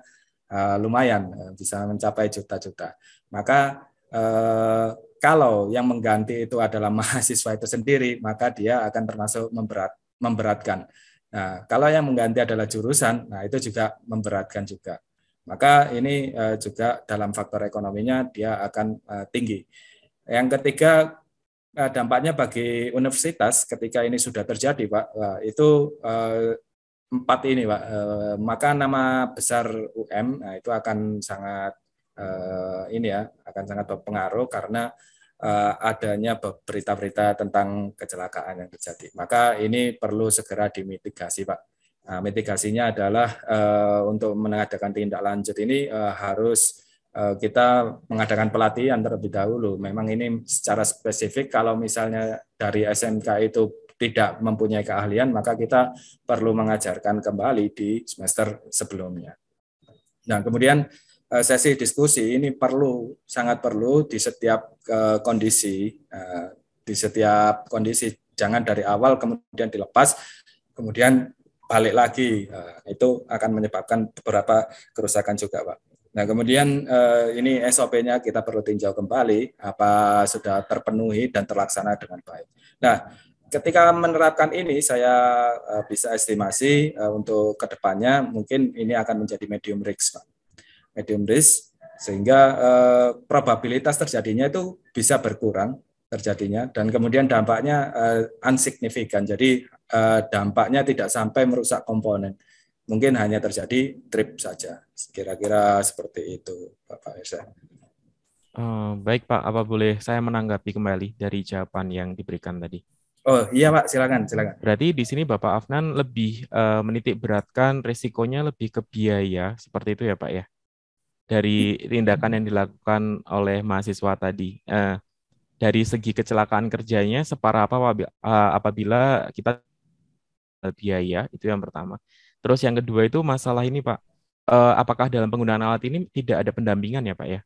S2: Eh, lumayan eh, bisa mencapai juta-juta. Maka uh, kalau yang mengganti itu adalah (laughs) mahasiswa itu sendiri, maka dia akan termasuk memberat, memberatkan. Nah, kalau yang mengganti adalah jurusan, nah itu juga memberatkan juga. Maka ini uh, juga dalam faktor ekonominya dia akan uh, tinggi. Yang ketiga dampaknya bagi universitas ketika ini sudah terjadi, Pak, itu empat ini Pak, eh, maka nama besar UM nah, itu akan sangat eh, ini ya, akan sangat berpengaruh karena eh, adanya berita-berita tentang kecelakaan yang terjadi. Maka ini perlu segera dimitigasi Pak. Nah, mitigasinya adalah eh, untuk mengadakan tindak lanjut ini eh, harus eh, kita mengadakan pelatihan terlebih dahulu. Memang ini secara spesifik kalau misalnya dari SMK itu tidak mempunyai keahlian, maka kita perlu mengajarkan kembali di semester sebelumnya. Nah, kemudian eh, sesi diskusi ini perlu sangat perlu di setiap eh, kondisi, eh, di setiap kondisi jangan dari awal kemudian dilepas, kemudian balik lagi itu akan menyebabkan beberapa kerusakan juga, Pak. Nah, kemudian ini SOP-nya kita perlu tinjau kembali apa sudah terpenuhi dan terlaksana dengan baik. Nah, ketika menerapkan ini saya eh, bisa estimasi eh, untuk kedepannya mungkin ini akan menjadi medium risk pak medium risk sehingga eh, probabilitas terjadinya itu bisa berkurang terjadinya dan kemudian dampaknya uh, jadi dampaknya tidak sampai merusak komponen mungkin hanya terjadi trip saja kira-kira seperti itu bapak Irsa.
S1: Uh, baik Pak, apa boleh saya menanggapi kembali dari jawaban yang diberikan tadi?
S2: Oh iya Pak, silakan silakan.
S1: Berarti di sini Bapak Afnan lebih uh, eh, menitik beratkan resikonya lebih ke biaya seperti itu ya Pak ya dari iya. tindakan yang dilakukan oleh mahasiswa tadi. Uh, dari segi kecelakaan kerjanya separah apa eh, apabila kita biaya itu yang pertama. Terus yang kedua itu masalah ini Pak, uh, apakah dalam penggunaan alat ini tidak ada pendampingan ya Pak ya?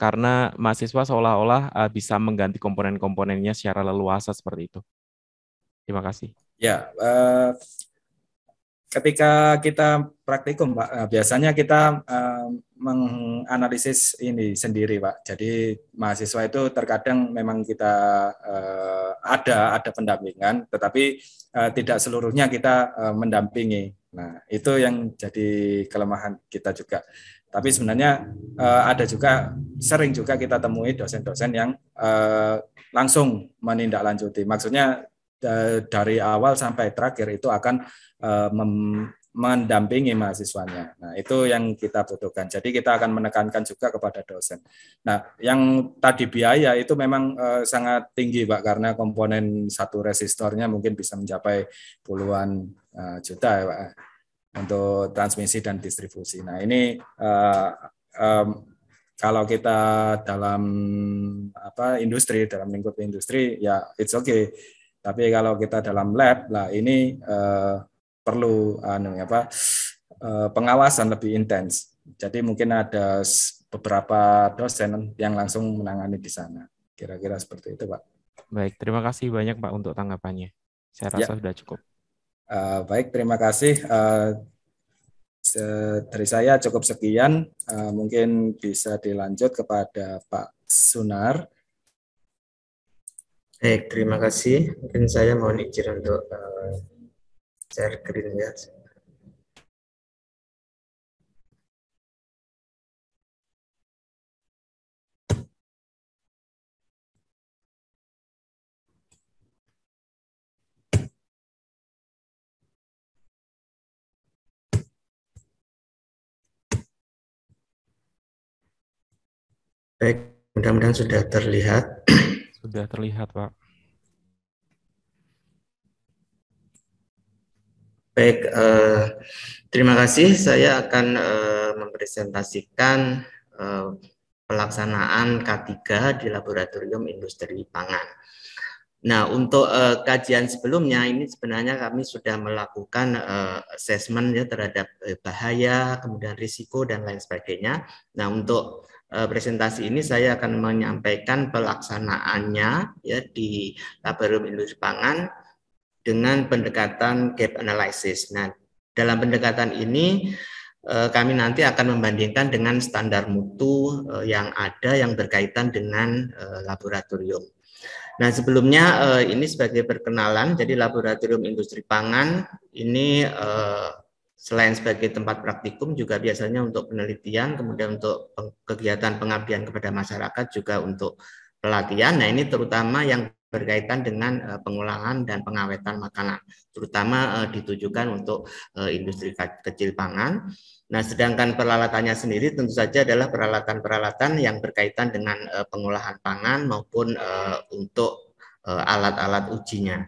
S1: Karena mahasiswa seolah-olah uh, bisa mengganti komponen-komponennya secara leluasa seperti itu. Terima kasih.
S2: Ya, uh, ketika kita praktikum, Pak, eh, biasanya kita uh, menganalisis ini sendiri, Pak. Jadi mahasiswa itu terkadang memang kita uh, ada ada pendampingan, tetapi uh, tidak seluruhnya kita uh, mendampingi. Nah, itu yang jadi kelemahan kita juga. Tapi sebenarnya uh, ada juga sering juga kita temui dosen-dosen yang uh, langsung menindaklanjuti. Maksudnya Eh, dari awal sampai terakhir itu akan eh, mendampingi mahasiswanya. Nah, itu yang kita butuhkan. Jadi kita akan menekankan juga kepada dosen. Nah, yang tadi biaya itu memang eh, sangat tinggi, Pak, karena komponen satu resistornya mungkin bisa mencapai puluhan juta ya, Pak, untuk transmisi dan distribusi. Nah, ini kalau kita dalam apa industri, dalam lingkup industri ya it's okay tapi kalau kita dalam lab, lah ini uh, perlu uh, apa uh, pengawasan lebih intens. Jadi mungkin ada beberapa dosen yang langsung menangani di sana. Kira-kira seperti itu, Pak.
S1: Baik, terima kasih banyak Pak untuk tanggapannya. Saya rasa ya. sudah cukup.
S2: Uh, baik, terima kasih. Uh, dari saya cukup sekian. mungkin bisa dilanjut kepada Pak
S3: Sunar. Baik, terima kasih. Mungkin saya mau izin untuk uh, share screen ya. Baik, mudah-mudahan sudah terlihat. (clears throat)
S1: Sudah terlihat, Pak.
S4: Baik, eh, terima kasih. Saya akan eh, mempresentasikan eh, pelaksanaan K3 di Laboratorium Industri Pangan. Nah, untuk eh, kajian sebelumnya ini sebenarnya kami sudah melakukan eh, assessment ya terhadap eh, bahaya, kemudian risiko dan lain sebagainya. Nah, untuk Eh, presentasi ini saya akan menyampaikan pelaksanaannya ya di Laboratorium Industri Pangan dengan pendekatan gap analysis. Nah, dalam pendekatan ini eh, kami nanti akan membandingkan dengan standar mutu eh, yang ada yang berkaitan dengan laboratorium. Nah, sebelumnya ini sebagai perkenalan, jadi Laboratorium Industri Pangan ini selain sebagai tempat praktikum juga biasanya untuk penelitian, kemudian untuk kegiatan pengabdian kepada masyarakat juga untuk pelatihan. Nah, ini terutama yang berkaitan dengan eh, pengolahan dan pengawetan makanan, terutama eh, ditujukan untuk eh, industri kecil pangan. Nah, sedangkan peralatannya sendiri tentu saja adalah peralatan-peralatan yang berkaitan dengan pengolahan pangan maupun untuk alat-alat ujinya.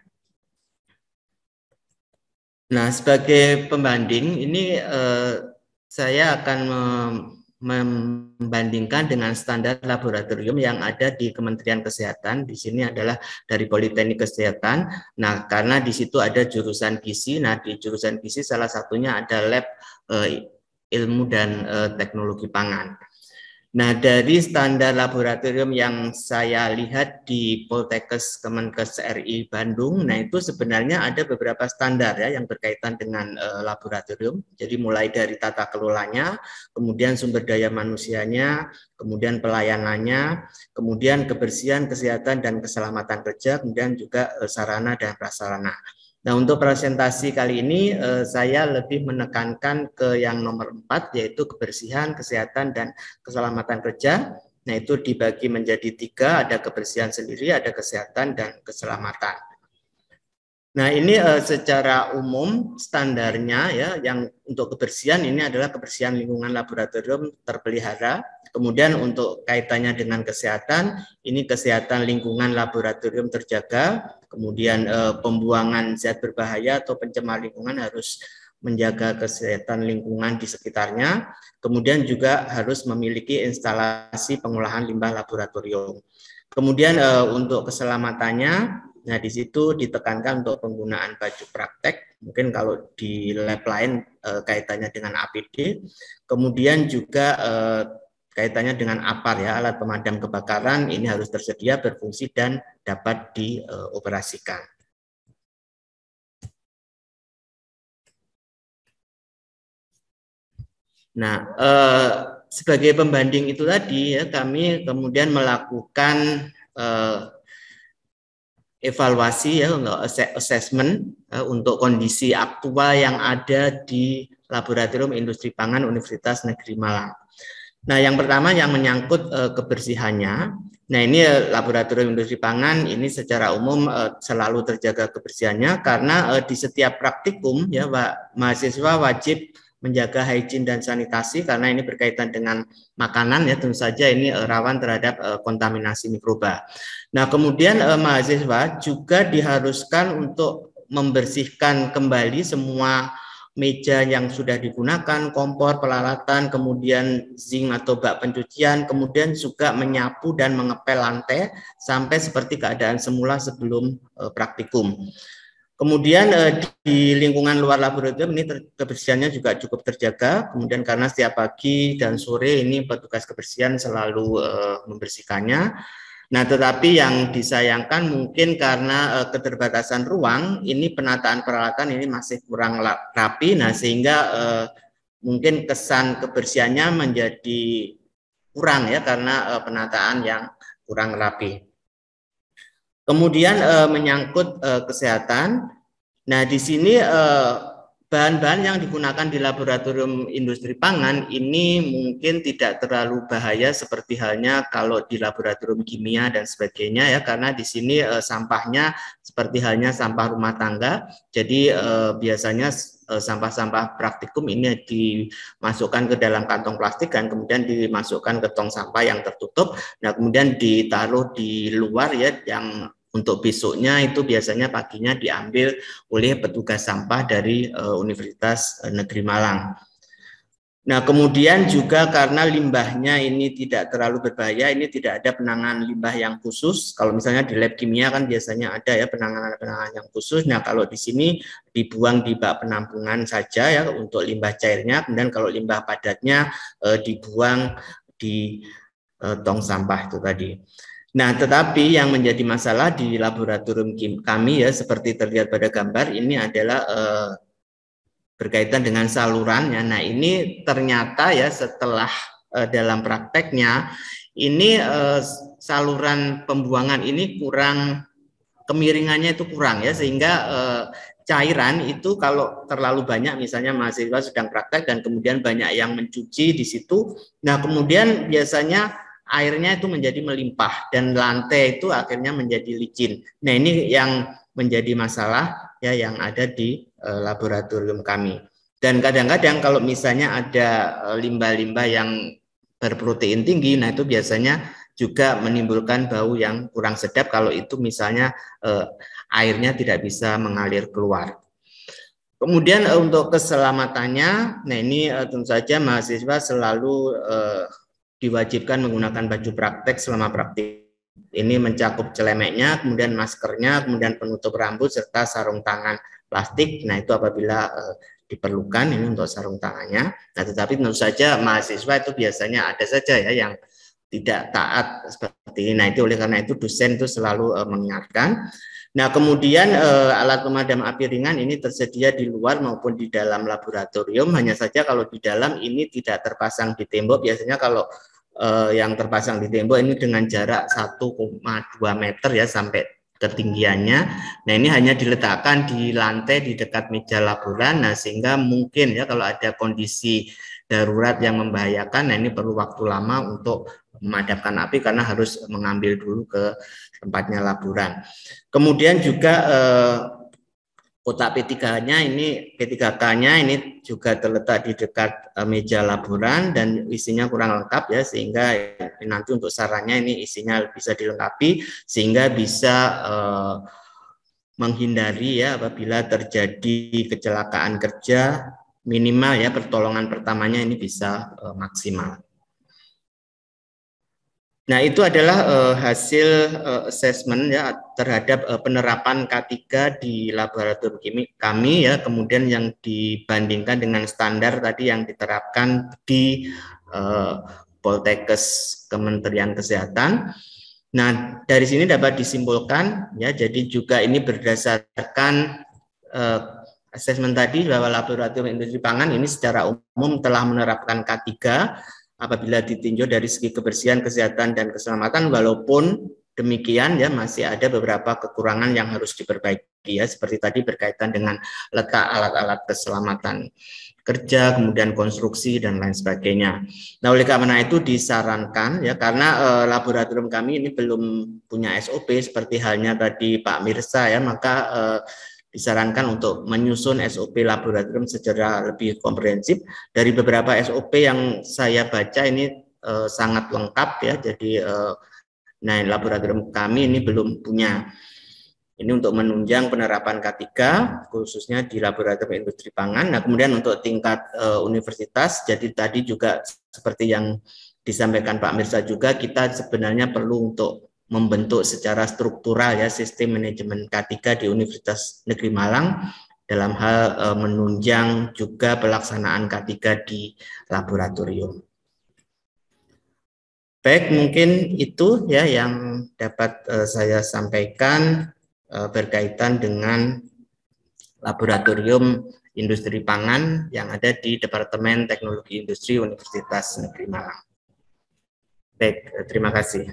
S4: Nah, sebagai pembanding ini eh, saya akan membandingkan dengan standar laboratorium yang ada di Kementerian Kesehatan. Di sini adalah dari Politeknik Kesehatan. Nah, karena di situ ada jurusan gizi. Nah, di jurusan gizi salah satunya ada lab eh, ilmu dan eh, teknologi pangan. Nah, dari standar laboratorium yang saya lihat di Poltekkes Kemenkes RI Bandung, nah itu sebenarnya ada beberapa standar ya yang berkaitan dengan e, laboratorium. Jadi mulai dari tata kelolanya, kemudian sumber daya manusianya, kemudian pelayanannya, kemudian kebersihan, kesehatan dan keselamatan kerja, kemudian juga e, sarana dan prasarana. Nah, untuk presentasi kali ini eh, saya lebih menekankan ke yang nomor empat yaitu kebersihan, kesehatan dan keselamatan kerja. Nah, itu dibagi menjadi tiga, ada kebersihan sendiri, ada kesehatan dan keselamatan. Nah, ini eh, secara umum standarnya ya yang untuk kebersihan ini adalah kebersihan lingkungan laboratorium terpelihara Kemudian untuk kaitannya dengan kesehatan, ini kesehatan lingkungan laboratorium terjaga, kemudian eh, pembuangan zat berbahaya atau pencemar lingkungan harus menjaga kesehatan lingkungan di sekitarnya, kemudian juga harus memiliki instalasi pengolahan limbah laboratorium. Kemudian eh, untuk keselamatannya, nah di situ ditekankan untuk penggunaan baju praktek, mungkin kalau di lab lain eh, kaitannya dengan APD, kemudian juga eh, kaitannya dengan APAR ya alat pemadam
S3: kebakaran ini harus tersedia berfungsi dan dapat dioperasikan. Nah, eh, sebagai pembanding itu tadi ya kami kemudian
S4: melakukan eh, evaluasi ya untuk assessment eh, untuk kondisi aktual yang ada di Laboratorium Industri Pangan Universitas Negeri Malang Nah, yang pertama yang menyangkut uh, kebersihannya. Nah, ini uh, laboratorium industri pangan ini secara umum uh, selalu terjaga kebersihannya karena uh, di setiap praktikum ya Pak, mahasiswa wajib menjaga hygiene dan sanitasi karena ini berkaitan dengan makanan ya tentu saja ini uh, rawan terhadap uh, kontaminasi mikroba. Nah, kemudian uh, mahasiswa juga diharuskan untuk membersihkan kembali semua meja yang sudah digunakan, kompor, peralatan, kemudian zinc atau bak pencucian, kemudian juga menyapu dan mengepel lantai sampai seperti keadaan semula sebelum eh, praktikum. Kemudian uh, di lingkungan luar laboratorium ini kebersihannya juga cukup terjaga. Kemudian karena setiap pagi dan sore ini petugas kebersihan selalu uh, membersihkannya. Nah, tetapi yang disayangkan mungkin karena e, keterbatasan ruang, ini penataan peralatan ini masih kurang rapi, nah sehingga e, mungkin kesan kebersihannya menjadi kurang ya karena e, penataan yang kurang rapi. Kemudian menyangkut kesehatan, nah di sini bahan-bahan yang digunakan di laboratorium industri pangan ini mungkin tidak terlalu bahaya seperti halnya kalau di laboratorium kimia dan sebagainya ya karena di sini e, sampahnya seperti halnya sampah rumah tangga jadi e, biasanya eh, sampah-sampah praktikum ini dimasukkan ke dalam kantong plastik dan kemudian dimasukkan ke tong sampah yang tertutup. Nah, kemudian ditaruh di luar ya yang untuk besoknya itu biasanya paginya diambil oleh petugas sampah dari uh, Universitas eh, Negeri Malang. Nah, kemudian juga karena limbahnya ini tidak terlalu berbahaya, ini tidak ada penanganan limbah yang khusus. Kalau misalnya di lab kimia kan biasanya ada ya penanganan-penanganan yang khusus. Nah, kalau di sini dibuang di bak penampungan saja ya untuk limbah cairnya, kemudian kalau limbah padatnya e, dibuang di e, tong sampah itu tadi. Nah, tetapi yang menjadi masalah di laboratorium kami ya seperti terlihat pada gambar ini adalah eh, berkaitan dengan salurannya. Nah, ini ternyata ya setelah eh, dalam prakteknya ini eh, saluran pembuangan ini kurang kemiringannya itu kurang ya sehingga eh, cairan itu kalau terlalu banyak misalnya mahasiswa sedang praktek dan kemudian banyak yang mencuci di situ. Nah, kemudian biasanya airnya itu menjadi melimpah dan lantai itu akhirnya menjadi licin. Nah, ini yang menjadi masalah ya yang ada di e, laboratorium kami. Dan kadang-kadang kalau misalnya ada eh, limbah-limbah yang berprotein tinggi, nah itu biasanya juga menimbulkan bau yang kurang sedap kalau itu misalnya e, airnya tidak bisa mengalir keluar. Kemudian e, untuk keselamatannya, nah ini e, tentu saja mahasiswa selalu e, diwajibkan menggunakan baju praktek selama praktik. Ini mencakup celemeknya, kemudian maskernya, kemudian penutup rambut serta sarung tangan plastik. Nah, itu apabila eh, diperlukan ini untuk sarung tangannya. Nah, tetapi tentu saja mahasiswa itu biasanya ada saja ya yang tidak taat seperti ini. Nah, itu oleh karena itu dosen itu selalu eh, mengingatkan. Nah, kemudian eh, alat pemadam api ringan ini tersedia di luar maupun di dalam laboratorium. Hanya saja kalau di dalam ini tidak terpasang di tembok. Biasanya kalau uh, yang terpasang di tembok ini dengan jarak 1,2 meter ya sampai ketinggiannya. Nah ini hanya diletakkan di lantai di dekat meja laporan, nah sehingga mungkin ya kalau ada kondisi darurat yang membahayakan, nah ini perlu waktu lama untuk memadamkan api karena harus mengambil dulu ke tempatnya laporan. Kemudian juga eh, kotak P3-nya ini P3K-nya ini juga terletak di dekat eh, meja laporan dan isinya kurang lengkap ya sehingga nanti untuk sarannya ini isinya bisa dilengkapi sehingga bisa uh, menghindari ya apabila terjadi kecelakaan kerja minimal ya pertolongan pertamanya ini bisa uh, maksimal. Nah, itu adalah uh, hasil uh, assessment ya terhadap uh, penerapan K3 di laboratorium kami, kami ya kemudian yang dibandingkan dengan standar tadi yang diterapkan di uh, Poltekkes Kementerian Kesehatan. Nah, dari sini dapat disimpulkan ya jadi juga ini berdasarkan uh, assessment tadi bahwa laboratorium industri pangan ini secara umum telah menerapkan K3 apabila ditinjau dari segi kebersihan, kesehatan, dan keselamatan, walaupun demikian ya masih ada beberapa kekurangan yang harus diperbaiki ya seperti tadi berkaitan dengan letak alat-alat keselamatan kerja kemudian konstruksi dan lain sebagainya. Nah oleh karena itu disarankan ya karena e, laboratorium kami ini belum punya SOP seperti halnya tadi Pak Mirsa ya maka e, disarankan untuk menyusun SOP laboratorium secara lebih komprehensif dari beberapa SOP yang saya baca ini eh, sangat lengkap ya jadi eh, nah laboratorium kami ini belum punya ini untuk menunjang penerapan K3 khususnya di laboratorium industri pangan nah kemudian untuk tingkat eh, universitas jadi tadi juga seperti yang disampaikan Pak Mirza juga kita sebenarnya perlu untuk membentuk secara struktural ya sistem manajemen K3 di Universitas Negeri Malang dalam hal e, menunjang juga pelaksanaan K3 di laboratorium. Baik, mungkin itu ya yang dapat e, saya sampaikan e, berkaitan dengan laboratorium industri pangan yang ada di Departemen Teknologi Industri Universitas Negeri Malang. Baik, e, terima kasih.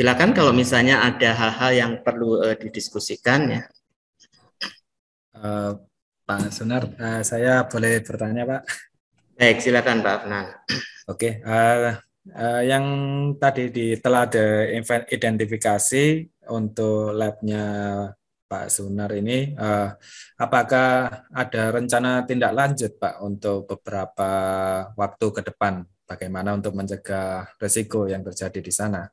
S4: Silakan kalau misalnya ada hal-hal yang perlu uh, didiskusikan ya. Uh, Pak
S2: Sunar, uh, saya boleh bertanya Pak?
S4: Baik, silakan Pak Afnan.
S2: Oke, okay, uh, uh, yang tadi di, telah identifikasi untuk labnya Pak Sunar ini, uh, apakah ada rencana tindak lanjut Pak untuk beberapa waktu ke depan? Bagaimana
S4: untuk mencegah resiko yang terjadi di sana?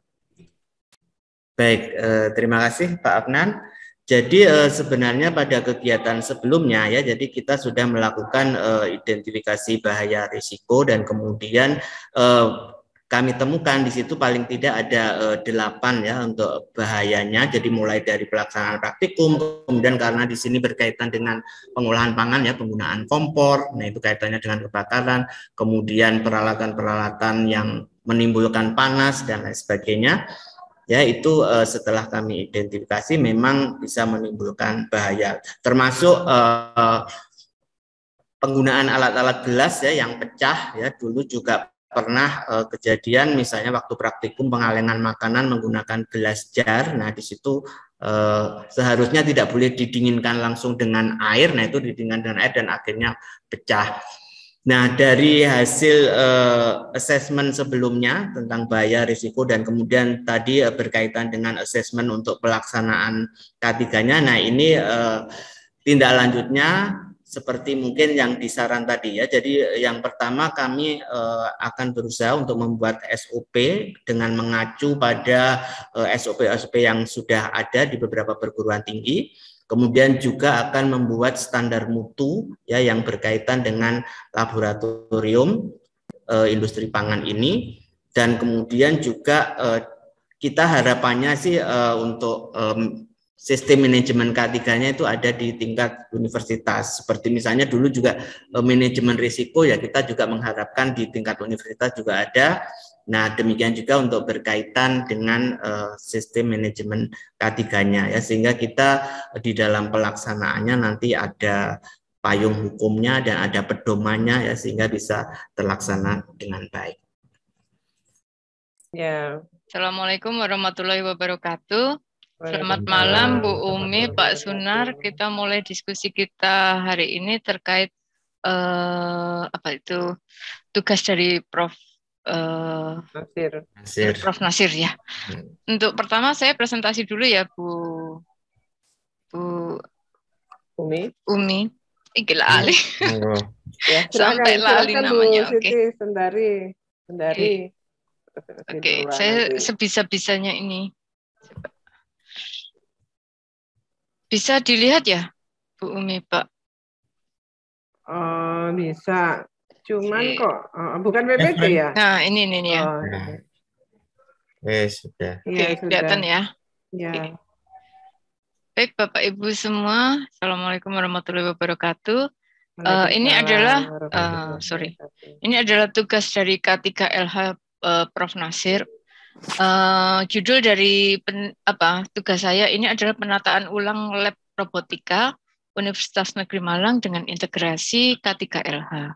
S4: Baik, eh, terima kasih Pak Afnan. Jadi eh, sebenarnya pada kegiatan sebelumnya ya, jadi kita sudah melakukan eh, identifikasi bahaya risiko dan kemudian eh, kami temukan di situ paling tidak ada eh, delapan ya untuk bahayanya. Jadi mulai dari pelaksanaan praktikum, kemudian karena di sini berkaitan dengan pengolahan pangan ya penggunaan kompor, nah itu kaitannya dengan kebakaran, kemudian peralatan-peralatan yang menimbulkan panas dan lain sebagainya ya itu uh, setelah kami identifikasi memang bisa menimbulkan bahaya termasuk uh, penggunaan alat-alat gelas ya yang pecah ya dulu juga pernah uh, kejadian misalnya waktu praktikum pengalengan makanan menggunakan gelas jar nah di situ Uh, seharusnya tidak boleh didinginkan langsung dengan air, nah itu didinginkan dengan air dan akhirnya pecah. Nah, dari hasil uh, eh, asesmen sebelumnya tentang bahaya risiko dan kemudian tadi uh, berkaitan dengan assessment untuk pelaksanaan ketiganya, nah ini uh, tindak lanjutnya seperti mungkin yang disaran tadi ya. Jadi yang pertama kami uh, akan berusaha untuk membuat SOP dengan mengacu pada uh, SOP -SOP yang sudah ada di beberapa perguruan tinggi Kemudian juga akan membuat standar mutu ya yang berkaitan dengan laboratorium e, industri pangan ini dan kemudian juga e, kita harapannya sih e, untuk e, sistem manajemen K3-nya itu ada di tingkat universitas. Seperti misalnya dulu juga manajemen risiko ya kita juga mengharapkan di tingkat universitas juga ada Nah, demikian juga untuk berkaitan dengan uh, sistem manajemen ketiganya ya sehingga kita eh, di dalam pelaksanaannya nanti ada payung hukumnya dan ada pedomannya ya sehingga bisa terlaksana dengan baik.
S7: Ya. Assalamualaikum warahmatullahi wabarakatuh. Selamat malam Bu Umi, Pak Sunar. Kita mulai diskusi kita hari ini terkait eh, apa itu tugas dari Prof Eh, Nasir. Nasir. Prof Nasir ya. Hmm. Untuk pertama saya presentasi dulu ya Bu Bu Umi. Umi. Iki lali. Hmm. Oh. ya, (laughs) Sampai lali namanya. Oke. Okay.
S6: Sendari. Sendari.
S3: Oke, okay. okay. saya
S7: sebisa-bisanya ini. Bisa dilihat ya, Bu Umi, Pak?
S6: Uh, bisa. Cuman kok uh, bukan PPT ya? Nah, ini
S3: ini, ini ya. Oh, ya. Nah. okay. Eh, sudah. Iya, oke, ya, kelihatan ya.
S7: Ya. Okay. Baik, Bapak Ibu semua. Assalamualaikum warahmatullahi wabarakatuh. Uh, ini adalah uh, sorry, ini adalah tugas dari K3LH uh, eh, Prof Nasir. Uh, judul dari pen, apa tugas saya ini adalah penataan ulang lab robotika Universitas Negeri Malang dengan integrasi K3LH.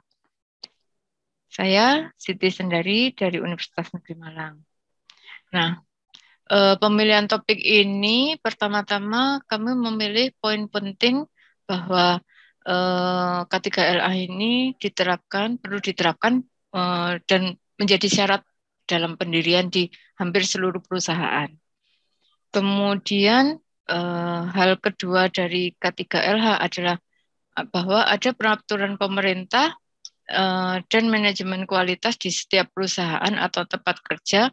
S7: Saya Siti Sendari dari Universitas Negeri Malang. Nah, eh, pemilihan topik ini pertama-tama kami memilih poin penting bahwa eh, K3LA ini diterapkan perlu diterapkan eh, dan menjadi syarat dalam pendirian di hampir seluruh perusahaan. Kemudian hal kedua dari K3LH adalah bahwa ada peraturan pemerintah Eh, dan manajemen kualitas di setiap perusahaan atau tempat kerja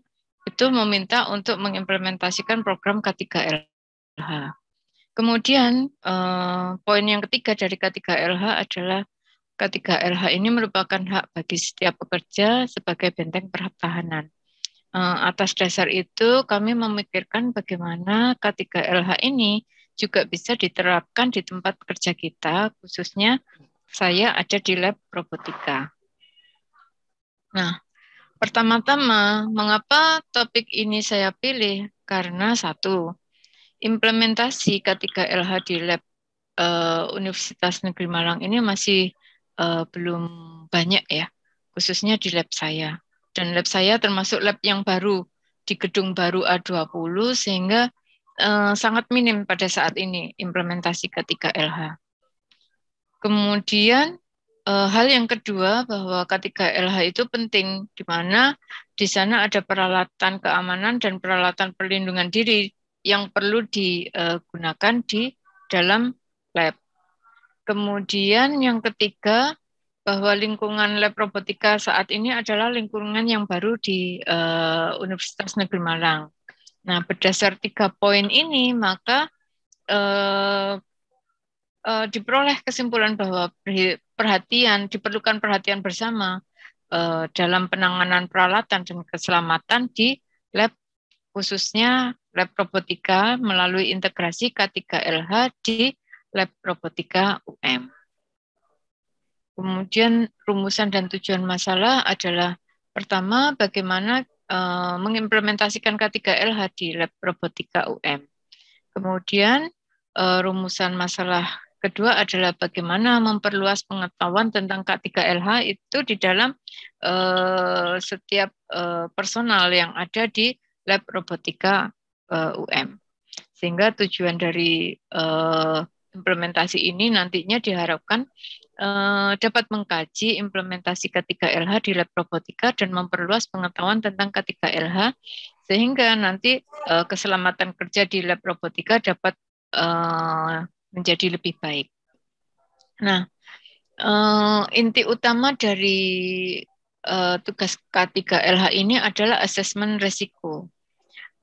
S7: itu meminta untuk mengimplementasikan program K3LH. Kemudian eh, poin yang ketiga dari K3LH adalah K3LH ini merupakan hak bagi setiap pekerja sebagai benteng pertahanan. Eh, atas dasar itu kami memikirkan bagaimana K3LH ini juga bisa diterapkan di tempat kerja kita khususnya saya ada di lab robotika. Nah, pertama-tama mengapa topik ini saya pilih? Karena satu, implementasi K3LH di lab uh, Universitas Negeri Malang ini masih uh, belum banyak ya, khususnya di lab saya. Dan lab saya termasuk lab yang baru di gedung baru A20 sehingga uh, sangat minim pada saat ini implementasi ketiga lh Kemudian uh, hal yang kedua bahwa k lh itu penting di mana di sana ada peralatan keamanan dan peralatan perlindungan diri yang perlu digunakan di dalam lab. Kemudian yang ketiga bahwa lingkungan lab robotika saat ini adalah lingkungan yang baru di uh, Universitas Negeri Malang. Nah, berdasar tiga poin ini maka uh, uh, diperoleh kesimpulan bahwa perhatian diperlukan perhatian bersama uh, dalam penanganan peralatan dan keselamatan di lab khususnya lab robotika melalui integrasi K3LH di lab robotika UM. Kemudian rumusan dan tujuan masalah adalah pertama bagaimana uh, mengimplementasikan K3LH di lab robotika UM. Kemudian uh, rumusan masalah Kedua adalah bagaimana memperluas pengetahuan tentang K3LH itu di dalam uh, setiap uh, personal yang ada di lab robotika uh, UM. Sehingga tujuan dari uh, implementasi ini nantinya diharapkan uh, dapat mengkaji implementasi K3LH di lab robotika dan memperluas pengetahuan tentang K3LH sehingga nanti uh, keselamatan kerja di lab robotika dapat uh, menjadi lebih baik. Nah, uh, inti utama dari uh, tugas K3LH ini adalah asesmen resiko.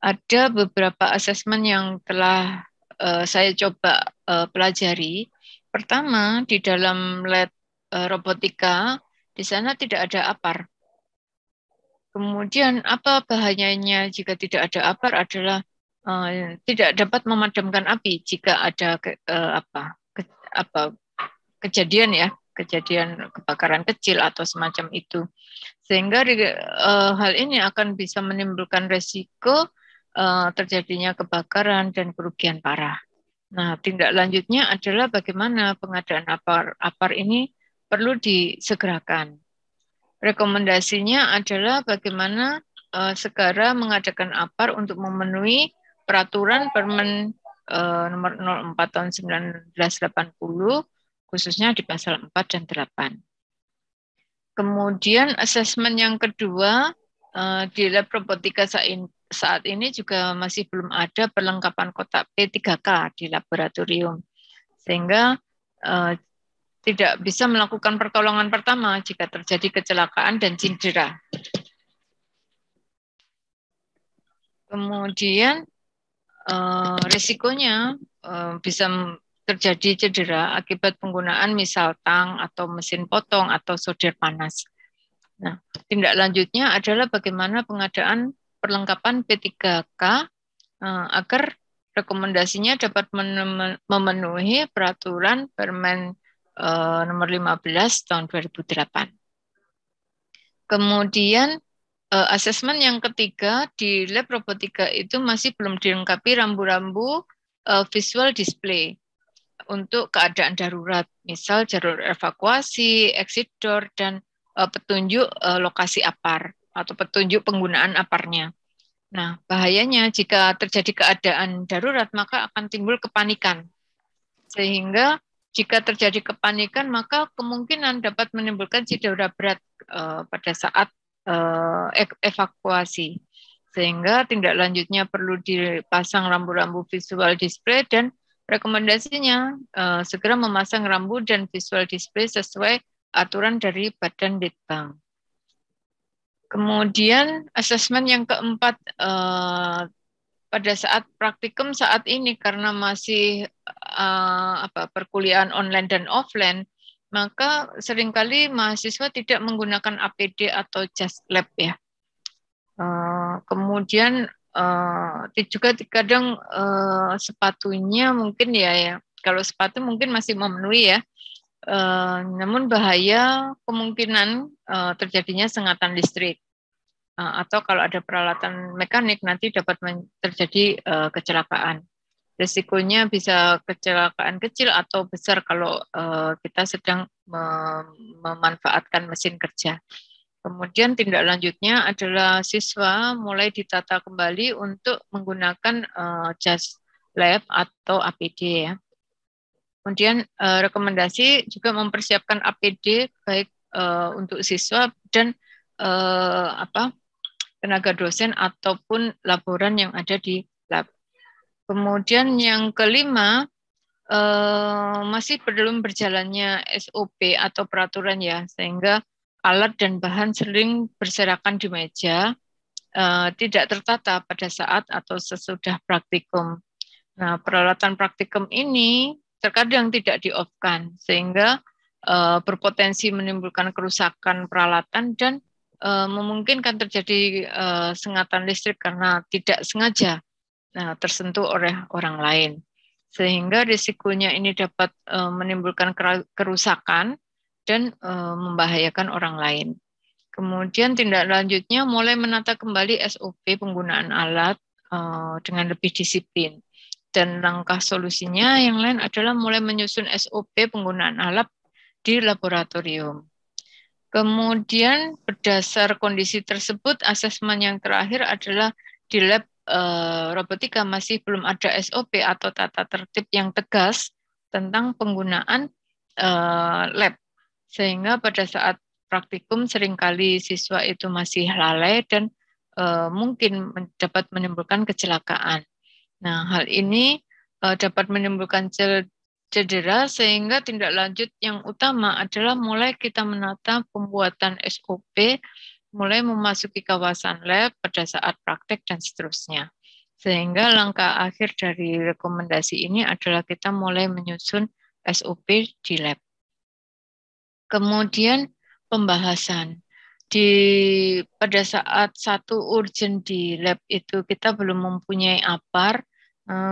S7: Ada beberapa asesmen yang telah uh, saya coba uh, pelajari. Pertama, di dalam led uh, robotika, di sana tidak ada apar. Kemudian apa bahayanya jika tidak ada apar adalah uh, tidak dapat memadamkan api jika ada ke, uh, apa ke, apa kejadian ya kejadian kebakaran kecil atau semacam itu sehingga uh, hal ini akan bisa menimbulkan resiko uh, terjadinya kebakaran dan kerugian parah. Nah, tindak lanjutnya adalah bagaimana pengadaan apar apar ini perlu disegerakan. Rekomendasinya adalah bagaimana uh, segera mengadakan apar untuk memenuhi peraturan Permen eh, nomor 04 tahun 1980 khususnya di pasal 4 dan 8. Kemudian asesmen yang kedua eh, di lab robotika saat ini juga masih belum ada perlengkapan kotak P3K di laboratorium sehingga eh, tidak bisa melakukan pertolongan pertama jika terjadi kecelakaan dan cedera. Kemudian Eh, resikonya uh, bisa terjadi cedera akibat penggunaan misal tang atau mesin potong atau solder panas. Nah, tindak lanjutnya adalah bagaimana pengadaan perlengkapan P3K uh, eh, agar rekomendasinya dapat memenuhi peraturan Permen uh, nomor 15 tahun 2008. Kemudian uh, eh, asesmen yang ketiga di lab robotika itu masih belum dilengkapi rambu-rambu uh, visual display untuk keadaan darurat, misal jalur evakuasi, exit door, dan uh, petunjuk uh, lokasi apar atau petunjuk penggunaan aparnya. Nah, bahayanya jika terjadi keadaan darurat, maka akan timbul kepanikan. Sehingga jika terjadi kepanikan, maka kemungkinan dapat menimbulkan cedera berat uh, pada saat uh, evakuasi. Sehingga tindak lanjutnya perlu dipasang rambu-rambu visual display dan rekomendasinya uh, segera memasang rambu dan visual display sesuai aturan dari Badan Litbang. Kemudian asesmen yang keempat uh, pada saat praktikum saat ini karena masih uh, apa perkuliahan online dan offline maka seringkali mahasiswa tidak menggunakan APD atau just lab ya. Uh, kemudian uh, juga kadang uh, eh, sepatunya mungkin ya ya kalau sepatu mungkin masih memenuhi ya. Uh, namun bahaya kemungkinan uh, terjadinya sengatan listrik atau kalau ada peralatan mekanik nanti dapat terjadi uh, kecelakaan. Resikonya bisa kecelakaan kecil atau besar kalau uh, kita sedang mem memanfaatkan mesin kerja. Kemudian tindak lanjutnya adalah siswa mulai ditata kembali untuk menggunakan uh, jas lab atau APD ya. Kemudian uh, rekomendasi juga mempersiapkan APD baik uh, untuk siswa dan uh, apa tenaga dosen ataupun laboran yang ada di Kemudian yang kelima, eh, masih belum berjalannya SOP atau peraturan ya, sehingga alat dan bahan sering berserakan di meja, eh, tidak tertata pada saat atau sesudah praktikum. Nah, peralatan praktikum ini terkadang tidak di-off kan sehingga eh, berpotensi menimbulkan kerusakan peralatan dan eh, memungkinkan terjadi eh, sengatan listrik karena tidak sengaja nah, tersentuh oleh orang lain. Sehingga risikonya ini dapat e, menimbulkan kerusakan dan e, membahayakan orang lain. Kemudian tindak lanjutnya mulai menata kembali SOP penggunaan alat e, dengan lebih disiplin. Dan langkah solusinya yang lain adalah mulai menyusun SOP penggunaan alat di laboratorium. Kemudian berdasar kondisi tersebut, asesmen yang terakhir adalah di lab Eh, robotika masih belum ada SOP atau tata tertib yang tegas tentang penggunaan uh, lab. Sehingga pada saat praktikum seringkali siswa itu masih lalai dan uh, mungkin dapat menimbulkan kecelakaan. Nah, hal ini uh, dapat menimbulkan cedera sehingga tindak lanjut yang utama adalah mulai kita menata pembuatan SOP mulai memasuki kawasan lab pada saat praktek dan seterusnya. Sehingga langkah akhir dari rekomendasi ini adalah kita mulai menyusun SOP di lab. Kemudian pembahasan. Di pada saat satu urgent di lab itu kita belum mempunyai APAR,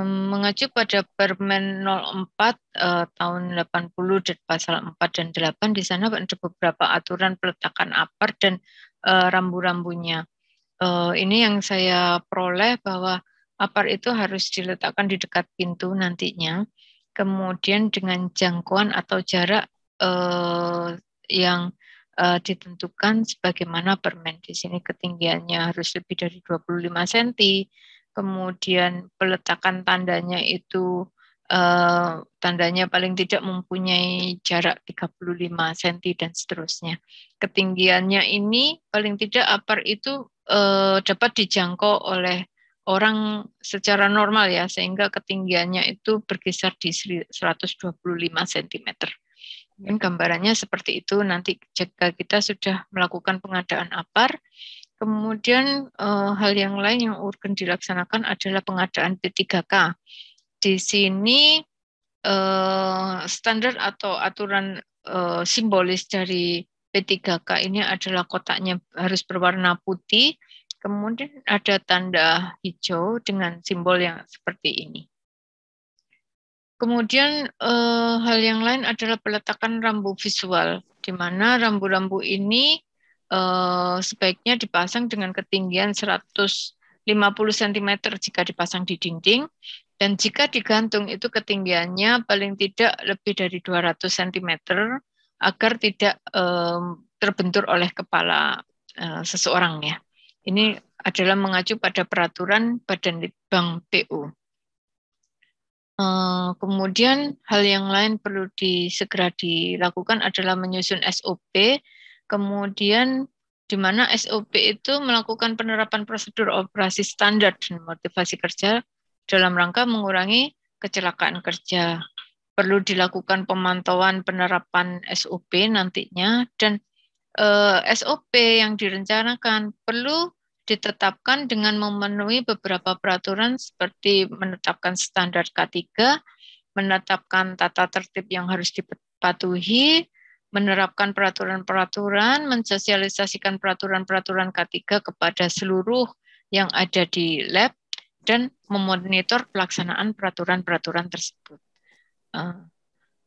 S7: mengacu pada Permen 04 eh, tahun 80 dan pasal 4 dan 8 di sana ada beberapa aturan peletakan APAR dan uh, rambu-rambunya. Uh, ini yang saya peroleh bahwa apar itu harus diletakkan di dekat pintu nantinya, kemudian dengan jangkauan atau jarak uh, yang uh, ditentukan sebagaimana permen. Di sini ketinggiannya harus lebih dari 25 cm, kemudian peletakan tandanya itu Eh, tandanya paling tidak mempunyai jarak 35 cm dan seterusnya. Ketinggiannya ini paling tidak upper itu uh, dapat dijangkau oleh orang secara normal ya, sehingga ketinggiannya itu berkisar di 125 cm. Ya. Dan gambarannya seperti itu, nanti jika kita sudah melakukan pengadaan apar, kemudian uh, hal yang lain yang urgen dilaksanakan adalah pengadaan P3K di sini uh, standar atau aturan uh, simbolis dari P3K ini adalah kotaknya harus berwarna putih, kemudian ada tanda hijau dengan simbol yang seperti ini. Kemudian uh, hal yang lain adalah peletakan rambu visual, di mana rambu-rambu ini uh, sebaiknya dipasang dengan ketinggian 150 cm jika dipasang di dinding dan jika digantung itu ketinggiannya paling tidak lebih dari 200 cm agar tidak um, terbentur oleh kepala uh, seseorang ya. Ini adalah mengacu pada peraturan Badan Litbang PU. Uh, e, kemudian hal yang lain perlu di, segera dilakukan adalah menyusun SOP, kemudian di mana SOP itu melakukan penerapan prosedur operasi standar dan motivasi kerja dalam rangka mengurangi kecelakaan kerja. Perlu dilakukan pemantauan penerapan SOP nantinya dan eh, SOP yang direncanakan perlu ditetapkan dengan memenuhi beberapa peraturan seperti menetapkan standar K3, menetapkan tata tertib yang harus dipatuhi, menerapkan peraturan-peraturan, mensosialisasikan peraturan-peraturan K3 kepada seluruh yang ada di lab, dan memonitor pelaksanaan peraturan-peraturan tersebut. Eh,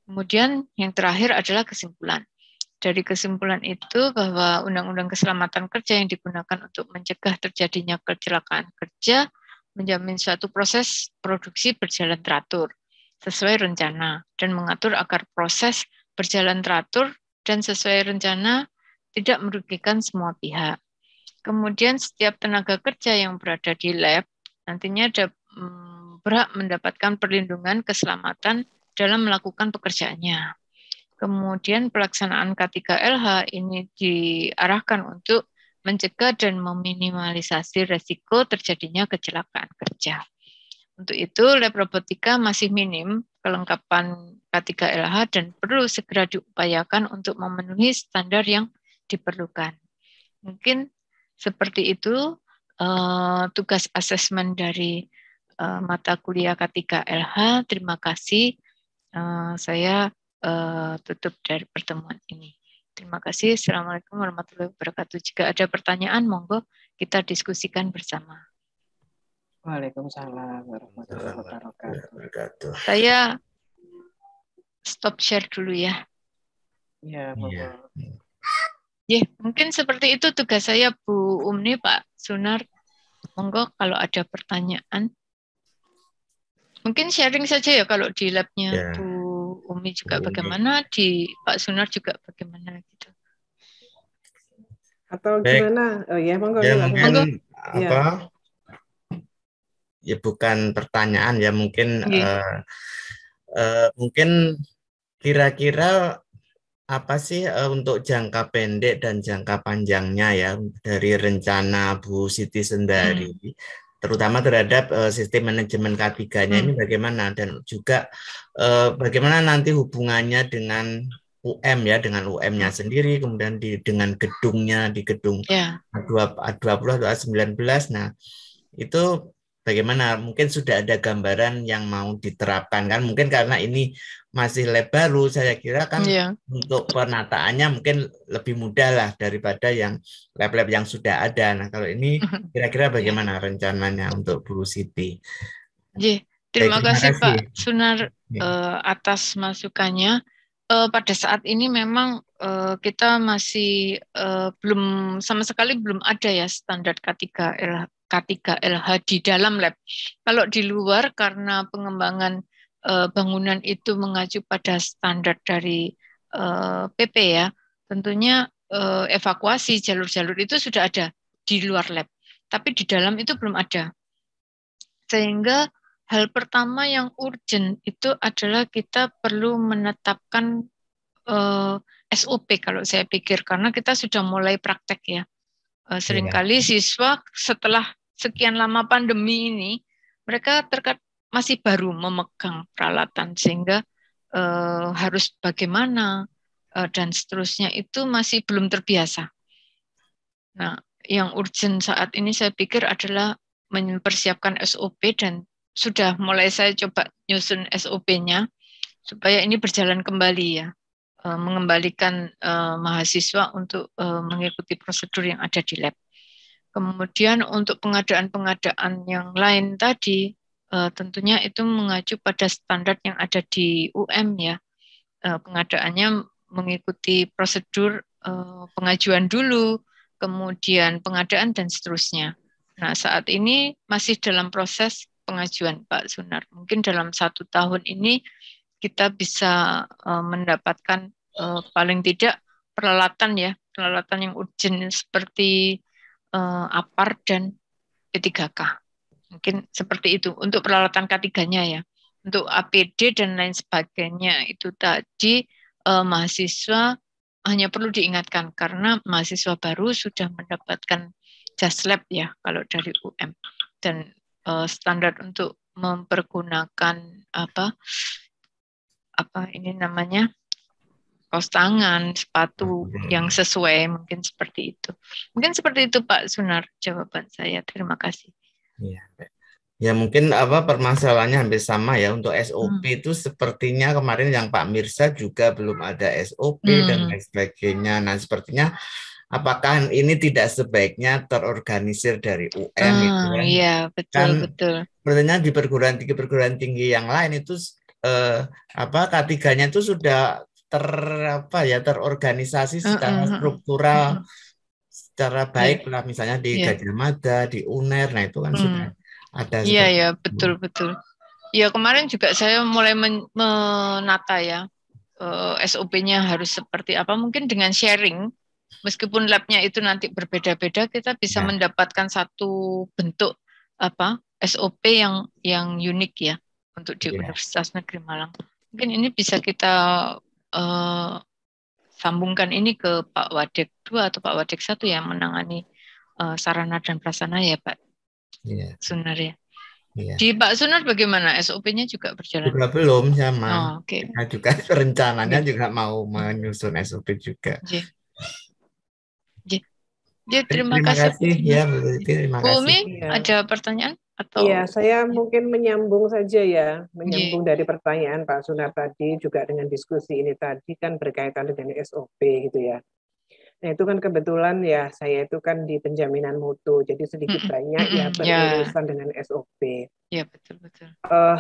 S7: kemudian yang terakhir adalah kesimpulan. Dari kesimpulan itu bahwa Undang-Undang Keselamatan Kerja yang digunakan untuk mencegah terjadinya kecelakaan kerja menjamin suatu proses produksi berjalan teratur sesuai rencana dan mengatur agar proses berjalan teratur dan sesuai rencana tidak merugikan semua pihak. Kemudian setiap tenaga kerja yang berada di lab nantinya ada mm, berhak mendapatkan perlindungan keselamatan dalam melakukan pekerjaannya. Kemudian pelaksanaan K3LH ini diarahkan untuk mencegah dan meminimalisasi resiko terjadinya kecelakaan kerja. Untuk itu, lab robotika masih minim kelengkapan K3LH dan perlu segera diupayakan untuk memenuhi standar yang diperlukan. Mungkin seperti itu uh, tugas asesmen dari uh, mata kuliah K3 LH. Terima kasih. Uh, saya uh, tutup dari pertemuan ini. Terima kasih. Assalamualaikum warahmatullahi wabarakatuh. Jika ada pertanyaan, monggo kita diskusikan bersama.
S6: Waalaikumsalam warahmatullahi wabarakatuh.
S7: Saya stop share dulu ya. Ya, monggo. Ya. Ya, mungkin seperti itu tugas saya Bu Umni, Pak Sunar. Monggo kalau ada pertanyaan. Mungkin sharing saja ya kalau di labnya ya. Bu Umi juga Bu bagaimana, Umi. di Pak Sunar juga bagaimana gitu.
S6: Atau Baik. gimana? Oh ya, monggo. Ya, ya monggo. monggo.
S4: Apa? Ya. ya bukan pertanyaan ya, mungkin ya. Uh, uh, mungkin kira-kira apa sih uh, untuk jangka pendek dan jangka panjangnya ya dari rencana Bu Siti sendiri, hmm. terutama terhadap uh, sistem manajemen K3-nya hmm. ini bagaimana dan juga uh, bagaimana nanti hubungannya dengan UM ya dengan UM-nya hmm. sendiri kemudian di dengan gedungnya di gedung yeah. A20 A20 atau A19. Nah, itu bagaimana mungkin sudah ada gambaran yang mau diterapkan kan mungkin karena ini masih lab baru saya kira kan iya. untuk penataannya mungkin lebih mudah lah daripada yang lab-lab yang sudah ada nah kalau ini mhm. kira-kira bagaimana rencananya untuk Bu Siti yeah. terima, terima kasih, Pak
S7: Sunar iya. uh, atas masukannya uh, pada saat ini memang uh, kita masih uh, belum sama sekali belum ada ya standar K3 LH, K3LH di dalam lab. Kalau di luar karena pengembangan eh, bangunan itu mengacu pada standar dari PP eh, ya, tentunya eh, evakuasi jalur-jalur itu sudah ada di luar lab, tapi di dalam itu belum ada. Sehingga hal pertama yang urgent itu adalah kita perlu menetapkan SOP kalau saya pikir karena kita sudah mulai praktek ya Eh, iya. Seringkali siswa setelah sekian lama pandemi ini, mereka terkait masih baru memegang peralatan sehingga uh, harus bagaimana uh, dan seterusnya itu masih belum terbiasa. Nah, yang urgent saat ini saya pikir adalah mempersiapkan SOP dan sudah mulai saya coba nyusun SOP-nya supaya ini berjalan kembali ya. Eh, mengembalikan uh, mahasiswa untuk uh, mengikuti prosedur yang ada di lab. Kemudian untuk pengadaan-pengadaan yang lain tadi, uh, tentunya itu mengacu pada standar yang ada di UM ya. Uh, pengadaannya mengikuti prosedur uh, pengajuan dulu, kemudian pengadaan dan seterusnya. Nah saat ini masih dalam proses pengajuan Pak Sunar. Mungkin dalam satu tahun ini kita bisa uh, mendapatkan uh, paling tidak peralatan ya, peralatan yang urgent seperti uh, eh, APAR dan P3K. Mungkin seperti itu untuk peralatan K3-nya ya. Untuk APD dan lain sebagainya itu tadi uh, mahasiswa hanya perlu diingatkan karena mahasiswa baru sudah mendapatkan just lab ya kalau dari UM dan uh, standar untuk mempergunakan apa apa ini namanya kaos tangan, sepatu hmm. yang sesuai mungkin seperti itu. Mungkin seperti itu Pak Sunar jawaban saya. Terima kasih.
S3: Ya,
S4: ya mungkin apa permasalahannya hampir sama ya untuk SOP hmm. itu sepertinya kemarin yang Pak Mirsa juga belum ada SOP hmm. dan lain sebagainya. Nah sepertinya apakah ini tidak sebaiknya terorganisir dari UM hmm, ah, itu? kan? Iya betul kan, betul. Sepertinya di perguruan tinggi perguruan tinggi yang lain itu eh, apa ketiganya itu sudah ter apa ya terorganisasi secara uh, uh, struktural uh, secara iya. baik lah misalnya di yeah. Gajah Mada di UNER nah itu kan hmm. sudah ada iya yeah, iya yeah, betul betul
S7: ya kemarin juga saya mulai men menata ya uh, eh, SOP-nya harus seperti apa mungkin dengan sharing meskipun labnya itu nanti berbeda-beda kita bisa yeah. mendapatkan satu bentuk apa SOP yang yang unik ya untuk di yeah. Universitas Negeri Malang mungkin ini bisa kita Eh, sambungkan ini ke Pak Wadek 2 atau Pak Wadek 1 yang menangani uh, sarana dan prasarana ya Pak yeah. Sunar ya. Yeah. Di Pak Sunar bagaimana SOP-nya juga berjalan? Juga
S4: belum sama. Ya, oh, okay. Kita juga (laughs) rencananya yeah. juga mau menyusun SOP juga.
S3: Yeah. Yeah. yeah. terima, terima kasih. kasih
S6: ya Bu Terima kasih. ya.
S7: ada pertanyaan? Atau... Ya, saya
S6: iya. mungkin menyambung saja ya, menyambung yeah. dari pertanyaan Pak Sunar tadi juga dengan diskusi ini tadi kan berkaitan dengan SOP gitu ya. Nah itu kan kebetulan ya saya itu kan di penjaminan mutu, jadi sedikit mm -mm, banyak ya, ya. berurusan yeah. dengan SOP. Iya yeah, betul betul. Uh,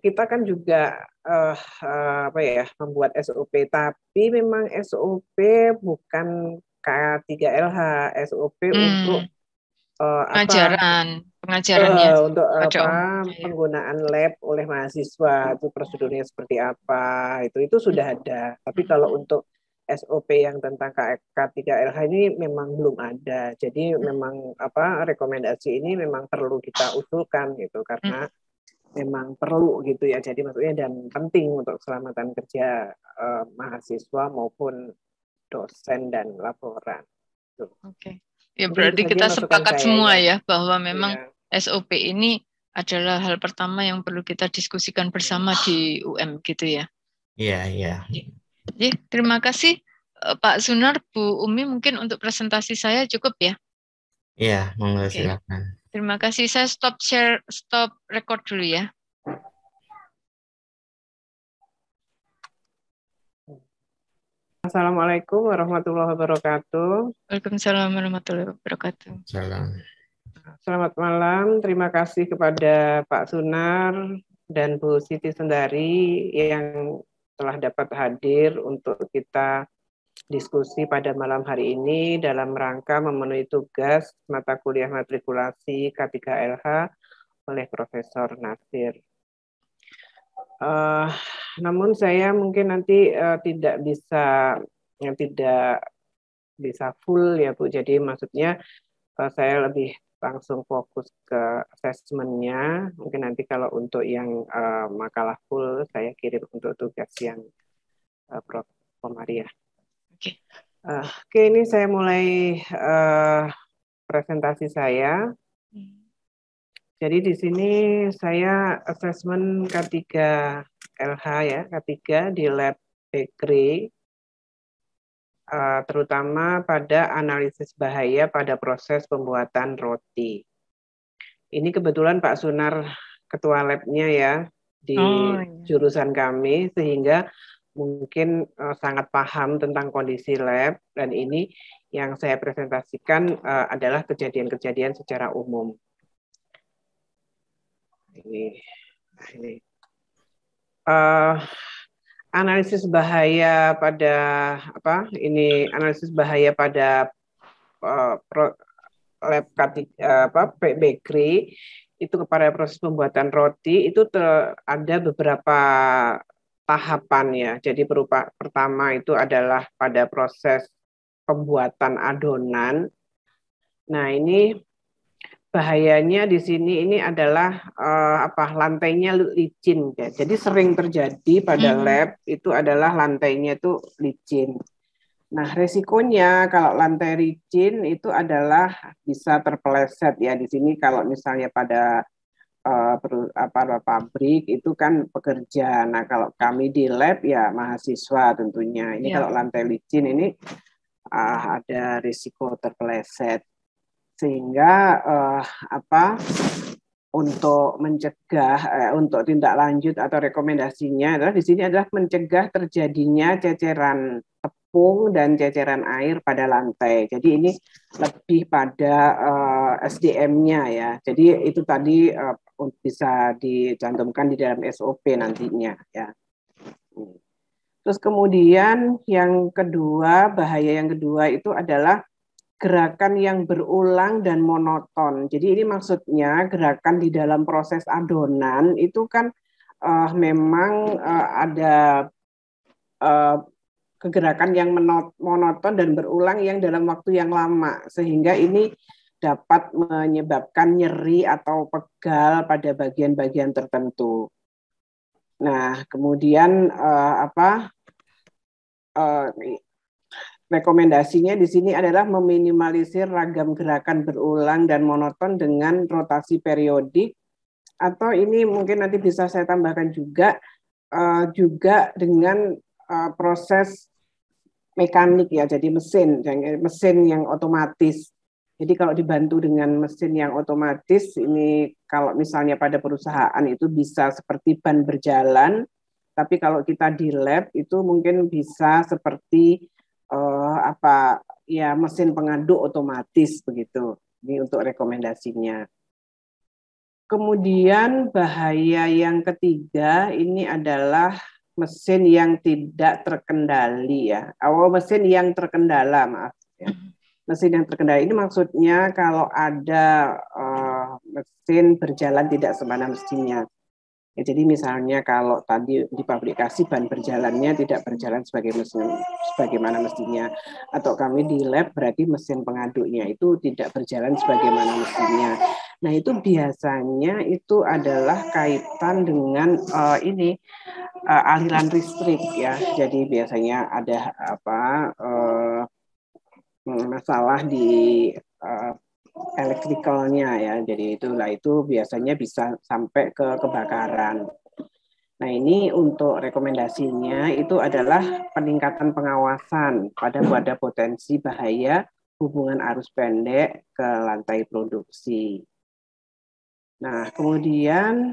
S6: kita kan juga uh, uh, apa ya membuat SOP, tapi memang SOP bukan K3LH, SOP mm. untuk Eh, pengajaran
S7: eh, apa, pengajarannya uh, untuk apa ya.
S6: penggunaan lab oleh mahasiswa itu prosedurnya seperti apa itu itu sudah hmm. ada tapi kalau hmm. untuk SOP yang tentang K3LH ini memang belum ada. Jadi hmm. memang apa rekomendasi ini memang perlu kita usulkan gitu karena memang perlu gitu ya. Jadi maksudnya dan penting untuk keselamatan kerja eh, mahasiswa maupun dosen dan laporan. Oke. Okay.
S3: Ya
S7: berarti kita sepakat semua ya, ya bahwa memang ya. SOP ini adalah hal pertama yang perlu kita diskusikan bersama di UM gitu ya. Iya, iya. Jadi terima kasih eh, Pak Sunar, Bu Umi mungkin untuk presentasi saya cukup ya.
S3: Iya, monggo
S7: silakan. Terima kasih. Saya stop share, stop record dulu ya.
S3: Assalamualaikum warahmatullahi wabarakatuh.
S7: Waalaikumsalam warahmatullahi wabarakatuh. Salam.
S6: Selamat malam. Terima kasih kepada Pak Sunar dan Bu Siti Sendari yang telah dapat hadir untuk kita diskusi pada malam hari ini dalam rangka memenuhi tugas mata kuliah matrikulasi K3LH oleh Profesor Nasir. Uh, namun saya mungkin nanti uh, tidak bisa yang tidak bisa full ya Bu. Jadi maksudnya uh, saya lebih langsung fokus ke asesmennya. Mungkin nanti kalau untuk yang uh, makalah full saya kirim untuk tugas yang uh, Prof. Komaria. Oke, uh, okay, ini saya mulai uh, presentasi saya. Hmm. Jadi di sini saya asesmen K3 LH ya ketiga di lab bakery eh, terutama pada analisis bahaya pada proses pembuatan roti. Ini kebetulan Pak Sunar ketua labnya ya di oh, iya. jurusan kami sehingga mungkin eh, sangat paham tentang kondisi lab dan ini yang saya presentasikan eh, adalah kejadian-kejadian secara umum.
S3: Ini, ini
S6: uh, analisis bahaya pada apa ini analisis bahaya pada eh, lab uh, apa bakery itu kepada proses pembuatan roti itu ada beberapa tahapan ya. Jadi berupa pertama itu adalah pada proses pembuatan adonan. Nah, ini bahayanya di sini ini adalah uh, apa lantainya licin ya. Jadi sering terjadi pada hmm. lab itu adalah lantainya itu licin. Nah, resikonya kalau lantai licin itu adalah bisa terpeleset ya di sini kalau misalnya pada uh, apa pabrik itu kan pekerja. Nah, kalau kami di lab ya mahasiswa tentunya. Ini ya. kalau lantai licin ini uh, ada risiko terpeleset sehingga uh, apa untuk mencegah uh, untuk tindak lanjut atau rekomendasinya adalah di sini adalah mencegah terjadinya ceceran tepung dan ceceran air pada lantai. Jadi ini lebih pada uh, eh, SDM-nya ya. Jadi itu tadi uh, bisa dicantumkan di dalam SOP nantinya ya. Terus kemudian yang kedua bahaya yang kedua itu adalah gerakan yang berulang dan monoton. Jadi ini maksudnya gerakan di dalam proses adonan itu kan uh, memang uh, ada uh, kegerakan yang monoton dan berulang yang dalam waktu yang lama sehingga ini dapat menyebabkan nyeri atau pegal pada bagian-bagian tertentu. Nah, kemudian uh, apa? Uh, rekomendasinya di sini adalah meminimalisir ragam gerakan berulang dan monoton dengan rotasi periodik atau ini mungkin nanti bisa saya tambahkan juga uh, juga dengan uh, proses mekanik ya jadi mesin eh, mesin yang otomatis jadi kalau dibantu dengan mesin yang otomatis ini kalau misalnya pada perusahaan itu bisa seperti ban berjalan tapi kalau kita di lab itu mungkin bisa seperti uh, apa ya mesin pengaduk otomatis begitu. Ini untuk rekomendasinya. Kemudian bahaya yang ketiga ini adalah mesin yang tidak terkendali ya. Awal mesin yang terkendala, maaf ya. Mesin yang terkendali ini maksudnya kalau ada uh, mesin berjalan tidak semena mestinya. Ya, jadi misalnya kalau tadi di publikasi ban berjalannya tidak berjalan sebagai mesin sebagaimana mestinya atau kami di lab berarti mesin pengaduknya itu tidak berjalan sebagaimana mestinya. Nah, itu biasanya itu adalah kaitan dengan uh, ini uh, aliran listrik ya. Jadi biasanya ada apa uh, masalah di uh, elektrikalnya ya. Jadi itulah itu biasanya bisa sampai ke kebakaran. Nah, ini untuk rekomendasinya itu adalah peningkatan pengawasan pada pada potensi bahaya hubungan arus pendek ke lantai produksi. Nah, kemudian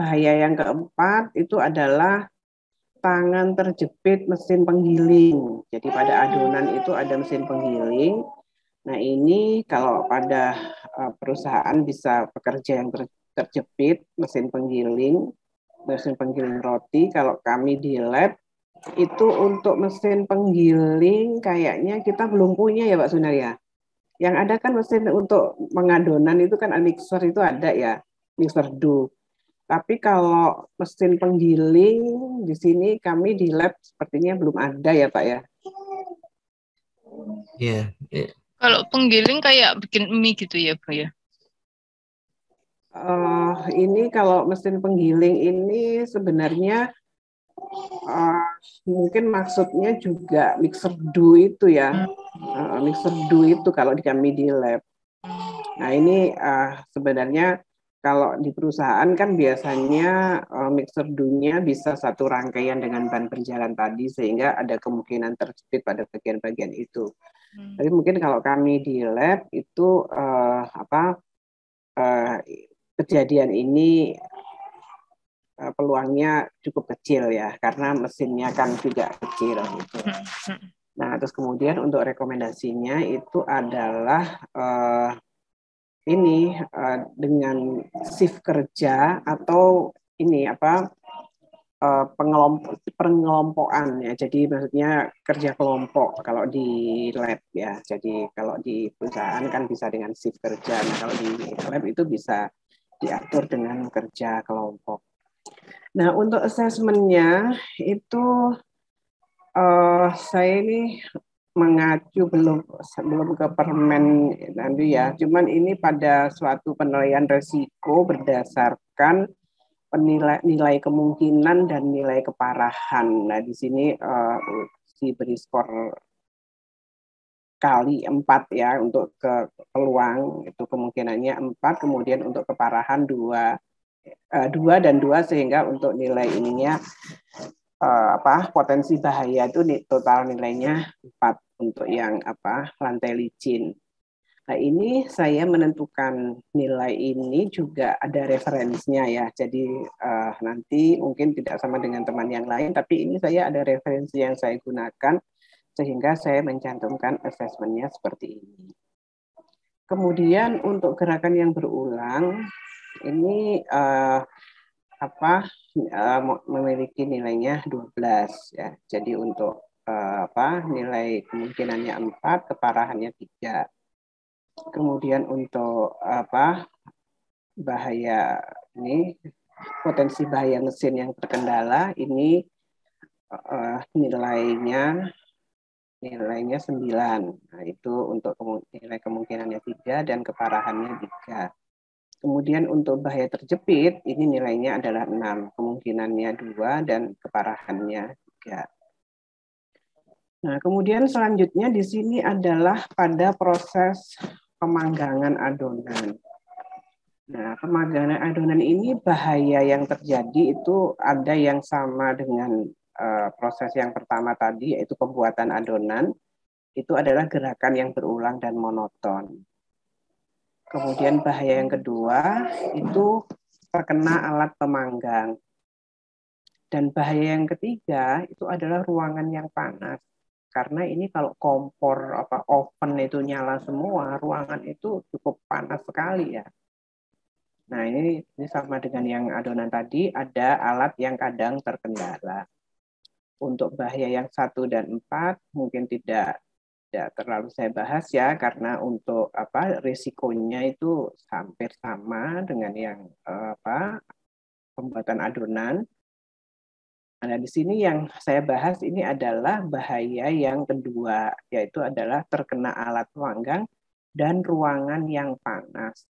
S6: bahaya yang keempat itu adalah tangan terjepit mesin penggiling. Jadi pada adonan itu ada mesin penggiling Nah ini kalau pada eh, perusahaan bisa pekerja yang terjepit, mesin penggiling, mesin penggiling roti. Kalau kami di lab itu untuk mesin penggiling kayaknya kita belum punya ya Pak Sunar Yang ada kan mesin untuk pengadonan itu kan mixer itu ada ya, mixer do. Tapi kalau mesin penggiling di sini kami di lab sepertinya belum ada ya Pak ya. Iya, yeah,
S7: kalau penggiling kayak bikin mie gitu ya, Bu ya?
S6: Uh, ini kalau mesin penggiling ini sebenarnya uh, mungkin maksudnya juga mixer do itu ya, uh, mixer do itu kalau di kami di lab. Nah ini uh, sebenarnya kalau di perusahaan kan biasanya uh, mixer dunia bisa satu rangkaian dengan ban berjalan tadi sehingga ada kemungkinan terjepit pada bagian-bagian itu. Hmm. Tapi mungkin kalau kami di lab itu uh, apa uh, kejadian ini uh, peluangnya cukup kecil ya karena mesinnya kan tidak kecil gitu.
S3: Hmm, hmm.
S6: Nah terus kemudian untuk rekomendasinya itu adalah uh, ini uh, dengan shift kerja atau ini apa uh, eh, pengelompok pengelompokan ya. Jadi maksudnya kerja kelompok kalau di lab ya. Jadi kalau di perusahaan kan bisa dengan shift kerja. Nah, kalau di lab itu bisa diatur dengan kerja kelompok. Nah, untuk asesmennya itu uh, saya ini mengacu belum sebelum ke permen nanti ya. Cuman ini pada suatu penilaian resiko berdasarkan penilai nilai kemungkinan dan nilai keparahan. Nah, di sini uh, eh, diberi skor kali empat ya untuk ke peluang itu kemungkinannya empat kemudian untuk keparahan dua eh, dua dan dua sehingga untuk nilai ininya uh, apa potensi bahaya itu total nilainya 4 untuk yang apa lantai licin. Nah, ini saya menentukan nilai ini juga ada referensinya ya. Jadi uh, nanti mungkin tidak sama dengan teman yang lain, tapi ini saya ada referensi yang saya gunakan sehingga saya mencantumkan assessmentnya seperti ini. Kemudian untuk gerakan yang berulang, ini uh, apa uh, memiliki nilainya 12 ya. Jadi untuk uh, apa nilai kemungkinannya 4, keparahannya 3. Kemudian untuk apa bahaya ini potensi bahaya mesin yang terkendala ini uh, nilainya nilainya 9. Nah, itu untuk kemung nilai kemungkinannya 3 dan keparahannya 3. Kemudian untuk bahaya terjepit, ini nilainya adalah 6, kemungkinannya 2, dan keparahannya 3. Nah, kemudian selanjutnya di sini adalah pada proses pemanggangan adonan. Nah, pemanggangan adonan ini bahaya yang terjadi itu ada yang sama dengan uh, proses yang pertama tadi, yaitu pembuatan adonan. Itu adalah gerakan yang berulang dan monoton. Kemudian bahaya yang kedua itu terkena alat pemanggang. Dan bahaya yang ketiga itu adalah ruangan yang panas. Karena ini kalau kompor apa oven itu nyala semua, ruangan itu cukup panas sekali ya. Nah, ini ini sama dengan yang adonan tadi ada alat yang kadang terkendala. Untuk bahaya yang satu dan empat mungkin tidak tidak terlalu saya bahas ya karena untuk apa risikonya itu hampir sama dengan yang eh, apa pembuatan adonan. Nah, di sini yang saya bahas ini adalah bahaya yang kedua yaitu adalah terkena alat wanggang dan ruangan yang panas.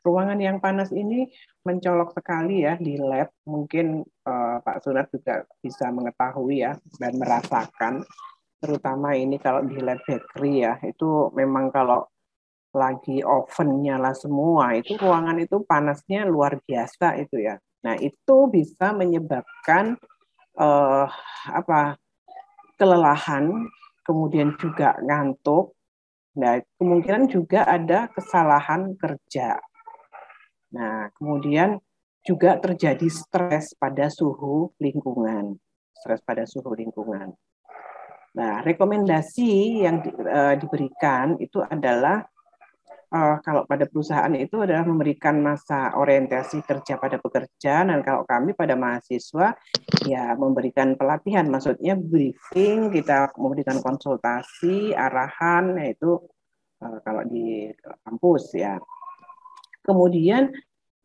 S6: Ruangan yang panas ini mencolok sekali ya di lab. Mungkin eh, Pak Sunat juga bisa mengetahui ya dan merasakan terutama ini kalau di lab bakery ya itu memang kalau lagi oven nyala semua itu ruangan itu panasnya luar biasa itu ya nah itu bisa menyebabkan uh, apa kelelahan kemudian juga ngantuk nah kemungkinan juga ada kesalahan kerja nah kemudian juga terjadi stres pada suhu lingkungan stres pada suhu lingkungan Nah, rekomendasi yang di, uh, diberikan itu adalah uh, kalau pada perusahaan itu adalah memberikan masa orientasi kerja pada pekerja dan kalau kami pada mahasiswa ya memberikan pelatihan maksudnya briefing, kita memberikan konsultasi, arahan yaitu uh, kalau di kampus ya. Kemudian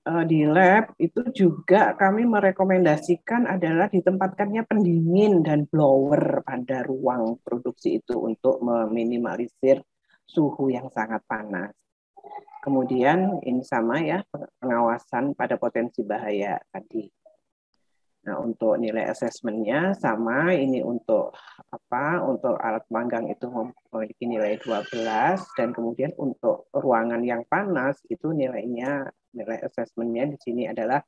S6: Eh, di lab itu juga kami merekomendasikan adalah ditempatkannya pendingin dan blower pada ruang produksi itu untuk meminimalisir suhu yang sangat panas. Kemudian ini sama ya pengawasan pada potensi bahaya tadi. Nah, untuk nilai asesmennya sama, ini untuk apa? Untuk alat panggang itu memiliki nilai 12 dan kemudian untuk ruangan yang panas itu nilainya nilai asesmennya di sini adalah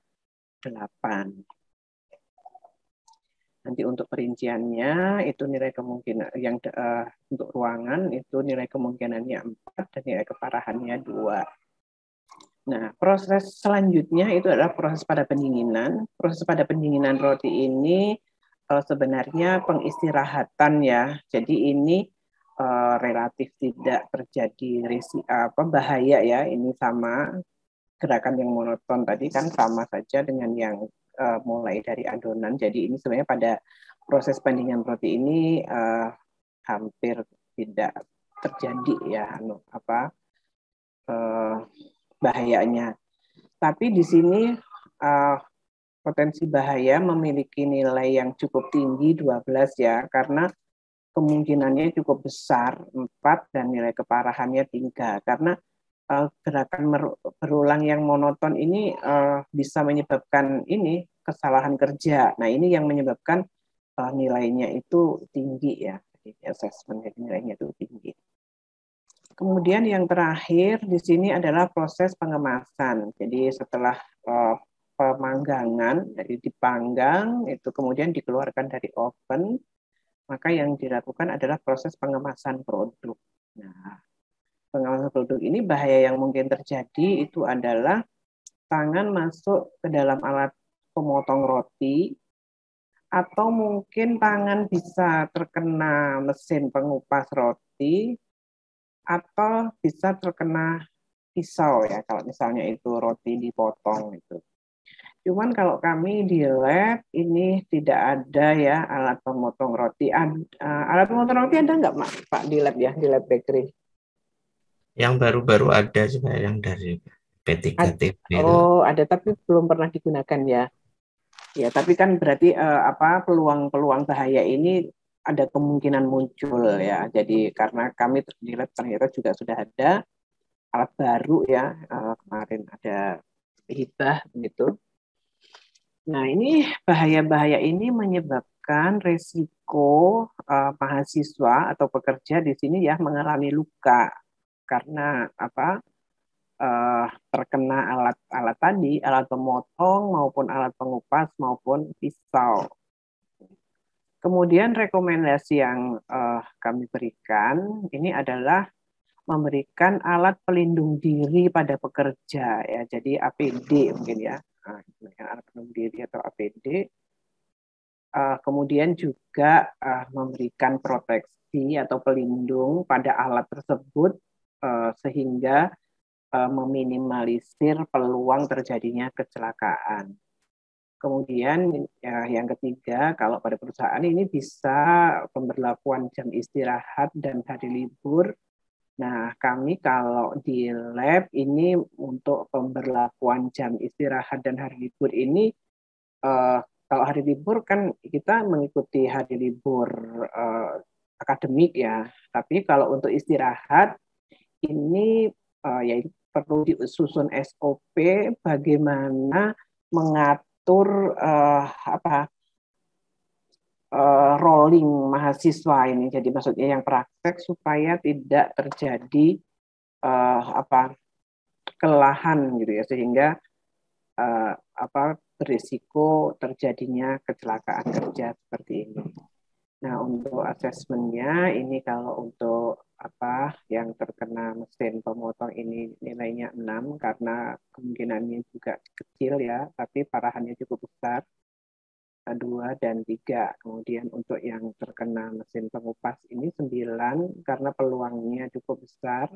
S6: 8. Nanti untuk perinciannya itu nilai kemungkinan yang uh, untuk ruangan itu nilai kemungkinannya 4 dan nilai keparahannya 2. Nah, proses selanjutnya itu adalah proses pada pendinginan. Proses pada pendinginan roti ini uh, sebenarnya pengistirahatan ya. Jadi ini uh, relatif tidak terjadi risi apa bahaya ya. Ini sama gerakan yang monoton tadi kan sama saja dengan yang uh, mulai dari adonan. Jadi ini sebenarnya pada proses pendinginan roti ini uh, hampir tidak terjadi ya anu, apa uh, bahayanya. Tapi di sini uh, potensi bahaya memiliki nilai yang cukup tinggi 12 ya karena kemungkinannya cukup besar 4 dan nilai keparahannya 3 karena uh, gerakan berulang yang monoton ini uh, bisa menyebabkan ini kesalahan kerja. Nah, ini yang menyebabkan uh, nilainya itu tinggi ya. Jadi assessment nilainya itu tinggi. Kemudian yang terakhir di sini adalah proses pengemasan. Jadi setelah uh, pemanggangan, jadi dipanggang, itu kemudian dikeluarkan dari oven, maka yang dilakukan adalah proses pengemasan produk. Nah, pengemasan produk ini bahaya yang mungkin terjadi itu adalah tangan masuk ke dalam alat pemotong roti atau mungkin tangan bisa terkena mesin pengupas roti atau bisa terkena pisau ya kalau misalnya itu roti dipotong itu. Cuman kalau kami di lab ini tidak ada ya alat pemotong roti. Eh, alat pemotong roti ada nggak Pak, Pak di lab ya di lab bakery?
S4: Yang baru-baru ada juga yang dari p Oh
S6: ada tapi belum pernah digunakan ya. Ya tapi kan berarti uh, apa peluang-peluang bahaya ini ada kemungkinan muncul iya. ya. Jadi karena kami di lab ternyata juga sudah ada alat baru ya eh, kemarin ada hitah begitu. Nah ini bahaya-bahaya ini menyebabkan resiko uh, mahasiswa atau pekerja di sini ya mengalami luka karena apa uh, terkena alat-alat tadi alat pemotong maupun alat pengupas maupun pisau Kemudian rekomendasi yang uh, kami berikan ini adalah memberikan alat pelindung diri pada pekerja ya. Jadi APD mungkin ya. Nah, alat pelindung diri atau APD. Uh, eh, kemudian juga uh, memberikan proteksi atau pelindung pada alat tersebut uh, sehingga uh, meminimalisir peluang terjadinya kecelakaan. Kemudian ya, yang ketiga, kalau pada perusahaan ini bisa pemberlakuan jam istirahat dan hari libur. Nah, kami kalau di lab ini untuk pemberlakuan jam istirahat dan hari libur ini, eh, kalau hari libur kan kita mengikuti hari libur eh, akademik ya. Tapi kalau untuk istirahat ini eh, ya perlu disusun SOP bagaimana mengatur mengatur uh, apa uh, rolling mahasiswa ini jadi maksudnya yang praktek supaya tidak terjadi uh, apa kelelahan gitu ya sehingga uh, apa berisiko terjadinya kecelakaan kerja seperti ini. Nah, untuk asesmennya ini kalau untuk apa yang terkena mesin pemotong ini nilainya 6 karena kemungkinannya juga kecil ya, tapi parahannya cukup besar. 2 nah, dan 3. Kemudian untuk yang terkena mesin pengupas ini 9 karena peluangnya cukup besar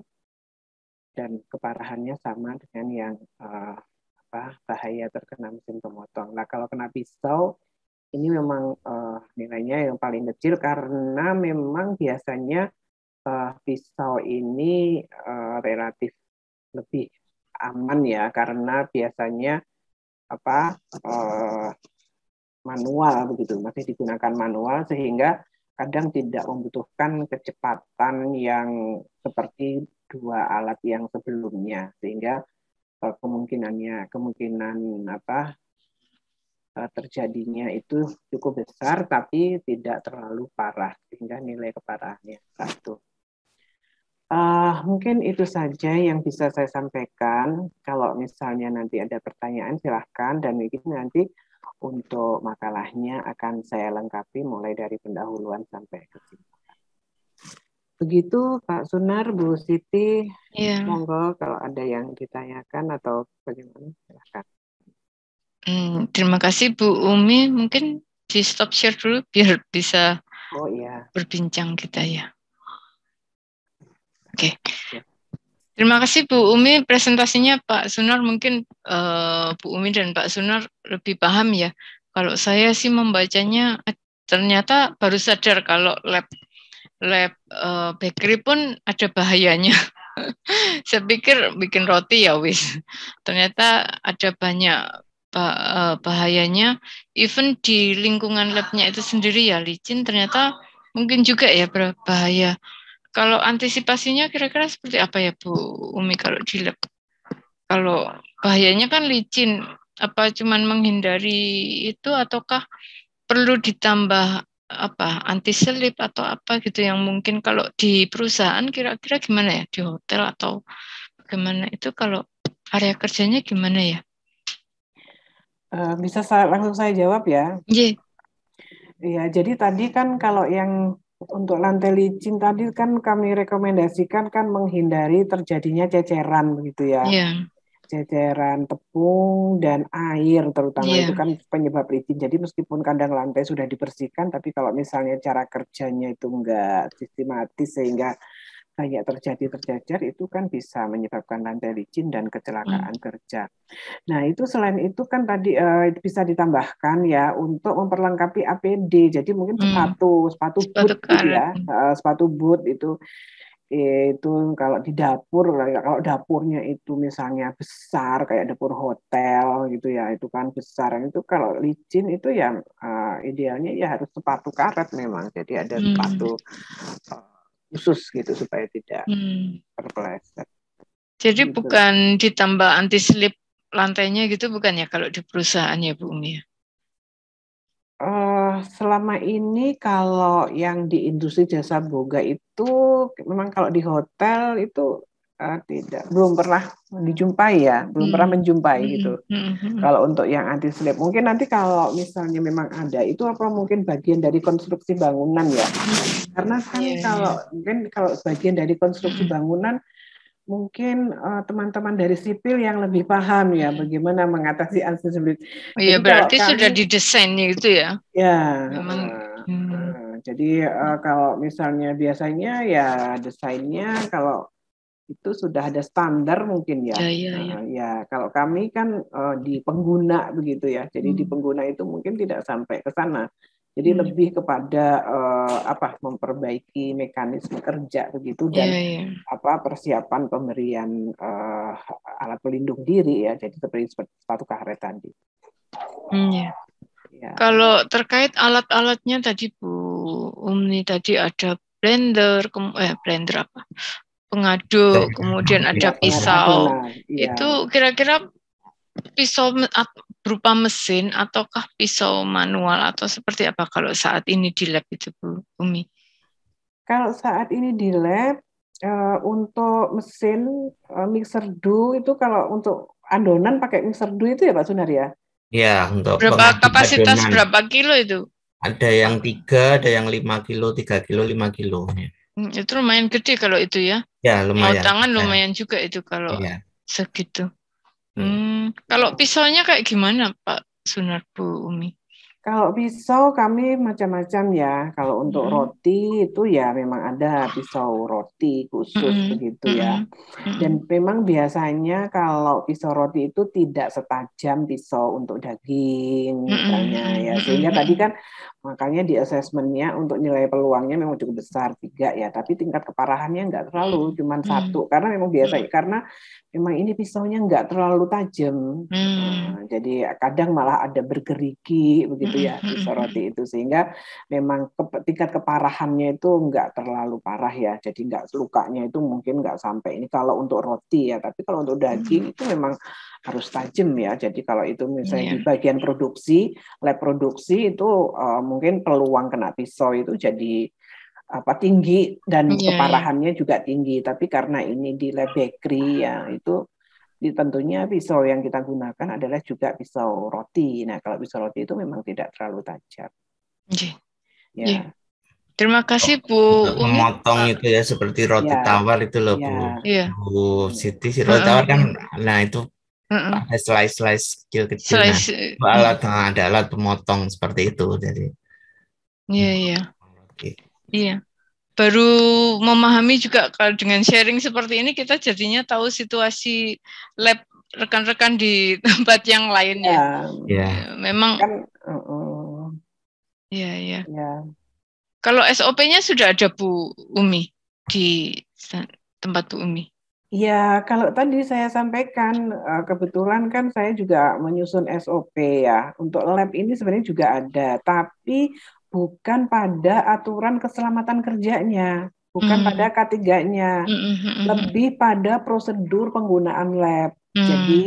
S6: dan keparahannya sama dengan yang uh, apa bahaya terkena mesin pemotong. Nah, kalau kena pisau ini memang uh, nilainya yang paling kecil karena memang biasanya uh, pisau ini uh, relatif lebih aman ya karena biasanya apa uh, manual begitu masih digunakan manual sehingga kadang tidak membutuhkan kecepatan yang seperti dua alat yang sebelumnya sehingga kemungkinannya kemungkinan apa Eh, terjadinya itu cukup besar tapi tidak terlalu parah sehingga nilai keparahannya satu. Uh, mungkin itu saja yang bisa saya sampaikan. Kalau misalnya nanti ada pertanyaan silahkan dan mungkin nanti untuk makalahnya akan saya lengkapi mulai dari pendahuluan sampai ke sini. Begitu Pak Sunar, Bu Siti, yeah. monggo kalau ada yang ditanyakan atau
S3: bagaimana silahkan.
S7: Hmm, terima kasih Bu Umi. Mungkin di stop share dulu biar bisa oh, iya. berbincang kita ya. Oke. Okay. Ya. Terima kasih Bu Umi. Presentasinya Pak Sunar mungkin uh, Bu Umi dan Pak Sunar lebih paham ya. Kalau saya sih membacanya eh, ternyata baru sadar kalau lab lab uh, bakery pun ada bahayanya. (laughs) saya pikir bikin roti ya wis. Ternyata ada banyak Eh, bahayanya even di lingkungan labnya itu sendiri ya licin ternyata mungkin juga ya berbahaya. Kalau antisipasinya kira-kira seperti apa ya Bu Umi kalau di lab? Kalau bahayanya kan licin, apa cuman menghindari itu ataukah perlu ditambah apa anti selip atau apa gitu yang mungkin kalau di perusahaan kira-kira gimana ya di hotel atau bagaimana itu kalau area kerjanya gimana ya
S6: Eh, bisa saya, langsung saya jawab ya. Iya. iya. jadi tadi kan kalau yang untuk lantai licin tadi kan kami rekomendasikan kan menghindari terjadinya ceceran begitu ya. Iya. Ceceran tepung dan air terutama yeah. itu kan penyebab licin. Jadi meskipun kandang lantai sudah dibersihkan tapi kalau misalnya cara kerjanya itu enggak sistematis sehingga banyak terjadi terjajar itu kan bisa menyebabkan lantai licin dan kecelakaan hmm. kerja. Nah itu selain itu kan tadi uh, bisa ditambahkan ya untuk memperlengkapi APD. Jadi mungkin hmm. sepatu, sepatu, sepatu boot kan. ya, uh, sepatu boot itu itu kalau di dapur kalau dapurnya itu misalnya besar kayak dapur hotel gitu ya itu kan besar itu kalau licin itu yang uh, eh, idealnya ya harus sepatu karet memang jadi ada hmm. sepatu hmm khusus gitu supaya tidak hmm. terpeleset.
S7: Jadi gitu. bukan ditambah anti slip lantainya gitu bukan ya kalau di perusahaan ya Bu Umi?
S6: Uh, selama ini kalau yang di industri jasa boga itu memang kalau di hotel itu Eh, tidak belum pernah dijumpai ya belum pernah hmm. menjumpai gitu hmm, hmm, hmm. kalau untuk yang anti slip mungkin nanti kalau misalnya memang ada itu apa mungkin bagian dari konstruksi bangunan ya hmm. karena kan yeah, kalau iya. mungkin kalau bagian dari konstruksi hmm. bangunan mungkin eh, teman-teman uh, dari sipil yang lebih paham ya bagaimana mengatasi anti slip oh, iya, berarti kami, sudah
S7: didesain gitu ya
S6: ya memang uh, hmm. jadi uh, kalau misalnya biasanya ya desainnya kalau itu sudah ada standar mungkin ya. Ya, ya, ya. Nah, ya kalau kami kan uh, di pengguna begitu ya. Jadi hmm. di pengguna itu mungkin tidak sampai ke sana. Jadi hmm. lebih kepada uh, apa memperbaiki mekanisme kerja begitu dan ya, ya. apa persiapan pemberian uh, alat pelindung diri ya. Jadi seperti sepatu karet tadi.
S7: Hmm, ya. Ya. Kalau terkait alat-alatnya tadi Bu Umni tadi ada blender, eh, blender apa? pengaduk, iya. kemudian ada iya, iya. pisau. Itu kira-kira pisau berupa mesin ataukah pisau manual atau seperti apa kalau saat ini di lab itu Bu Umi?
S6: Kalau saat ini di lab uh, untuk mesin uh, mixer do itu kalau untuk andonan pakai mixer do itu ya Pak Sunar ya?
S3: Iya, untuk berapa kapasitas adonan. berapa
S7: kilo
S6: itu?
S4: Ada yang tiga, ada yang lima kilo, tiga kilo, lima kilo.
S7: Mm, itu lumayan gede kalau itu ya.
S3: Ya, lumayan. Mau tangan
S7: ya. lumayan ya. juga itu kalau ya. segitu. Hmm. Hmm. Kalau pisaunya kayak gimana Pak Bu Umi? Kalau pisau
S6: kami macam-macam ya. Kalau untuk mm roti itu ya memang ada pisau roti khusus mm begitu ya. Mm Dan memang biasanya kalau pisau roti itu tidak setajam pisau untuk daging misalnya mm ya. Sehingga mm tadi kan makanya di asesmennya untuk nilai peluangnya memang cukup besar tiga ya. Tapi tingkat keparahannya nggak terlalu, cuma mm satu. Karena memang biasa karena Emang ini pisaunya nggak terlalu tajam.
S3: Hmm.
S6: Nah, jadi kadang malah ada bergerigi begitu ya hmm. pisau roti itu sehingga memang ke, tingkat keparahannya itu nggak terlalu parah ya. Jadi nggak lukanya itu mungkin nggak sampai ini kalau untuk roti ya. Tapi kalau untuk daging hmm. itu memang harus tajam ya. Jadi kalau itu misalnya yeah. di iya. bagian produksi, lab produksi itu uh, mungkin peluang kena pisau itu jadi apa tinggi dan yeah, iya. keparahannya juga tinggi tapi karena ini di lab bakery ya itu tentunya pisau yang kita gunakan adalah juga pisau roti nah kalau pisau roti itu memang tidak terlalu tajam
S7: yeah. ya yeah. terima kasih Bu
S3: memotong itu ya seperti
S4: roti yeah. tawar itu loh Bu yeah. Iya. Bu Siti si roti uh -uh. tawar kan nah itu
S7: uh nah,
S3: ada
S4: slice slice kecil kecil slice, nah, alat ada alat pemotong seperti itu
S7: jadi iya iya Iya. Baru memahami juga kalau dengan sharing seperti ini kita jadinya tahu situasi lab rekan-rekan di (laughs) tempat yang lainnya. Ya. Yeah. Memang. Kan, uh, uh. Iya, iya. Ya. Kan, uh-uh. iya, iya. Iya. Kalau SOP-nya sudah ada Bu Umi di tempat Bu Umi.
S6: Ya, kalau tadi saya sampaikan eh, kebetulan kan saya juga menyusun SOP ya. Untuk lab ini sebenarnya juga ada, tapi bukan pada aturan keselamatan kerjanya, bukan mm. pada K3-nya, hmm, hmm, hmm, lebih pada prosedur penggunaan lab. Mm. Jadi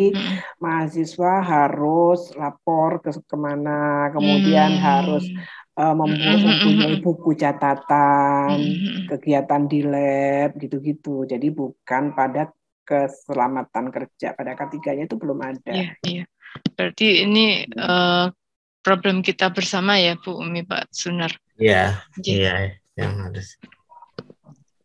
S6: mahasiswa harus lapor ke kemana, kemudian harus uh, mempunyai buku catatan kegiatan di lab gitu-gitu. Jadi bukan pada keselamatan kerja pada ketiganya itu
S7: belum ada. Iya, yeah. Berarti ini uh, problem kita bersama ya Bu Umi Pak Sunar.
S3: Iya. Iya yang harus.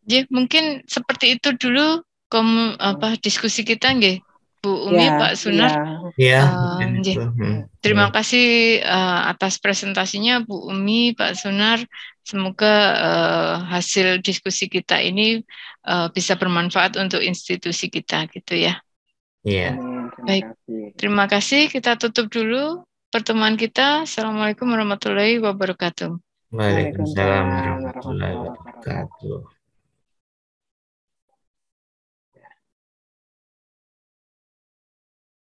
S7: Ya, mungkin seperti itu dulu kom apa diskusi kita nggih Bu Umi yeah, Pak Sunar. Iya. Yeah. uh, yeah. Terima iya. kasih uh, atas presentasinya Bu Umi Pak Sunar. Semoga uh, hasil diskusi kita ini uh, bisa bermanfaat untuk institusi kita gitu ya. Iya. Baik. Terima kasih. Kita tutup dulu pertemuan kita. Assalamualaikum warahmatullahi wabarakatuh. Waalaikumsalam warahmatullahi
S3: wabarakatuh.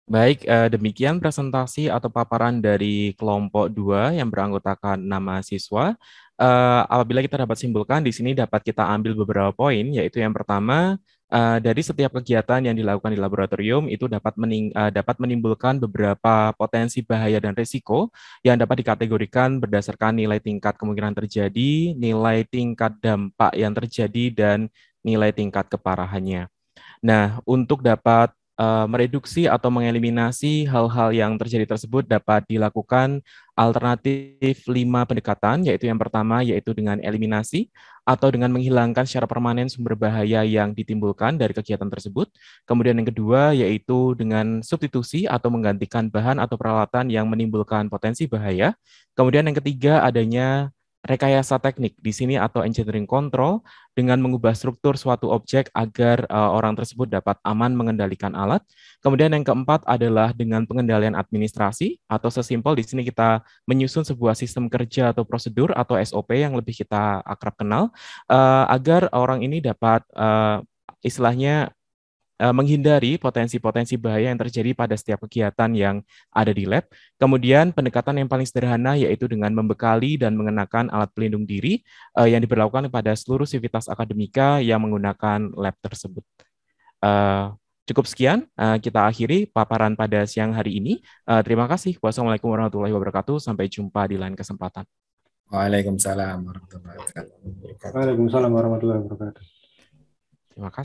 S3: Baik, eh, demikian presentasi atau paparan dari kelompok 2 yang beranggotakan
S1: nama siswa uh, apabila kita dapat simpulkan di sini dapat kita ambil beberapa poin yaitu yang pertama uh, dari setiap kegiatan yang dilakukan di laboratorium itu dapat mening, uh, dapat menimbulkan beberapa potensi bahaya dan risiko yang dapat dikategorikan berdasarkan nilai tingkat kemungkinan terjadi, nilai tingkat dampak yang terjadi dan nilai tingkat keparahannya. Nah, untuk dapat uh, mereduksi atau mengeliminasi hal-hal yang terjadi tersebut dapat dilakukan alternatif lima pendekatan, yaitu yang pertama yaitu dengan eliminasi atau dengan menghilangkan secara permanen sumber bahaya yang ditimbulkan dari kegiatan tersebut. Kemudian yang kedua yaitu dengan substitusi atau menggantikan bahan atau peralatan yang menimbulkan potensi bahaya. Kemudian yang ketiga adanya rekayasa teknik di sini atau engineering control dengan mengubah struktur suatu objek agar uh, orang tersebut dapat aman mengendalikan alat. Kemudian yang keempat adalah dengan pengendalian administrasi atau sesimpel di sini kita menyusun sebuah sistem kerja atau prosedur atau SOP yang lebih kita akrab kenal uh, agar orang ini dapat uh, istilahnya Eh, menghindari potensi-potensi bahaya yang terjadi pada setiap kegiatan yang ada di lab. Kemudian pendekatan yang paling sederhana yaitu dengan membekali dan mengenakan alat pelindung diri uh, yang diberlakukan pada seluruh sivitas akademika yang menggunakan lab tersebut. Uh, cukup sekian, kita akhiri paparan pada siang hari ini. terima kasih. Wassalamualaikum warahmatullahi wabarakatuh. Sampai jumpa di lain kesempatan.
S3: Waalaikumsalam warahmatullahi wabarakatuh. Waalaikumsalam warahmatullahi wabarakatuh. Terima kasih.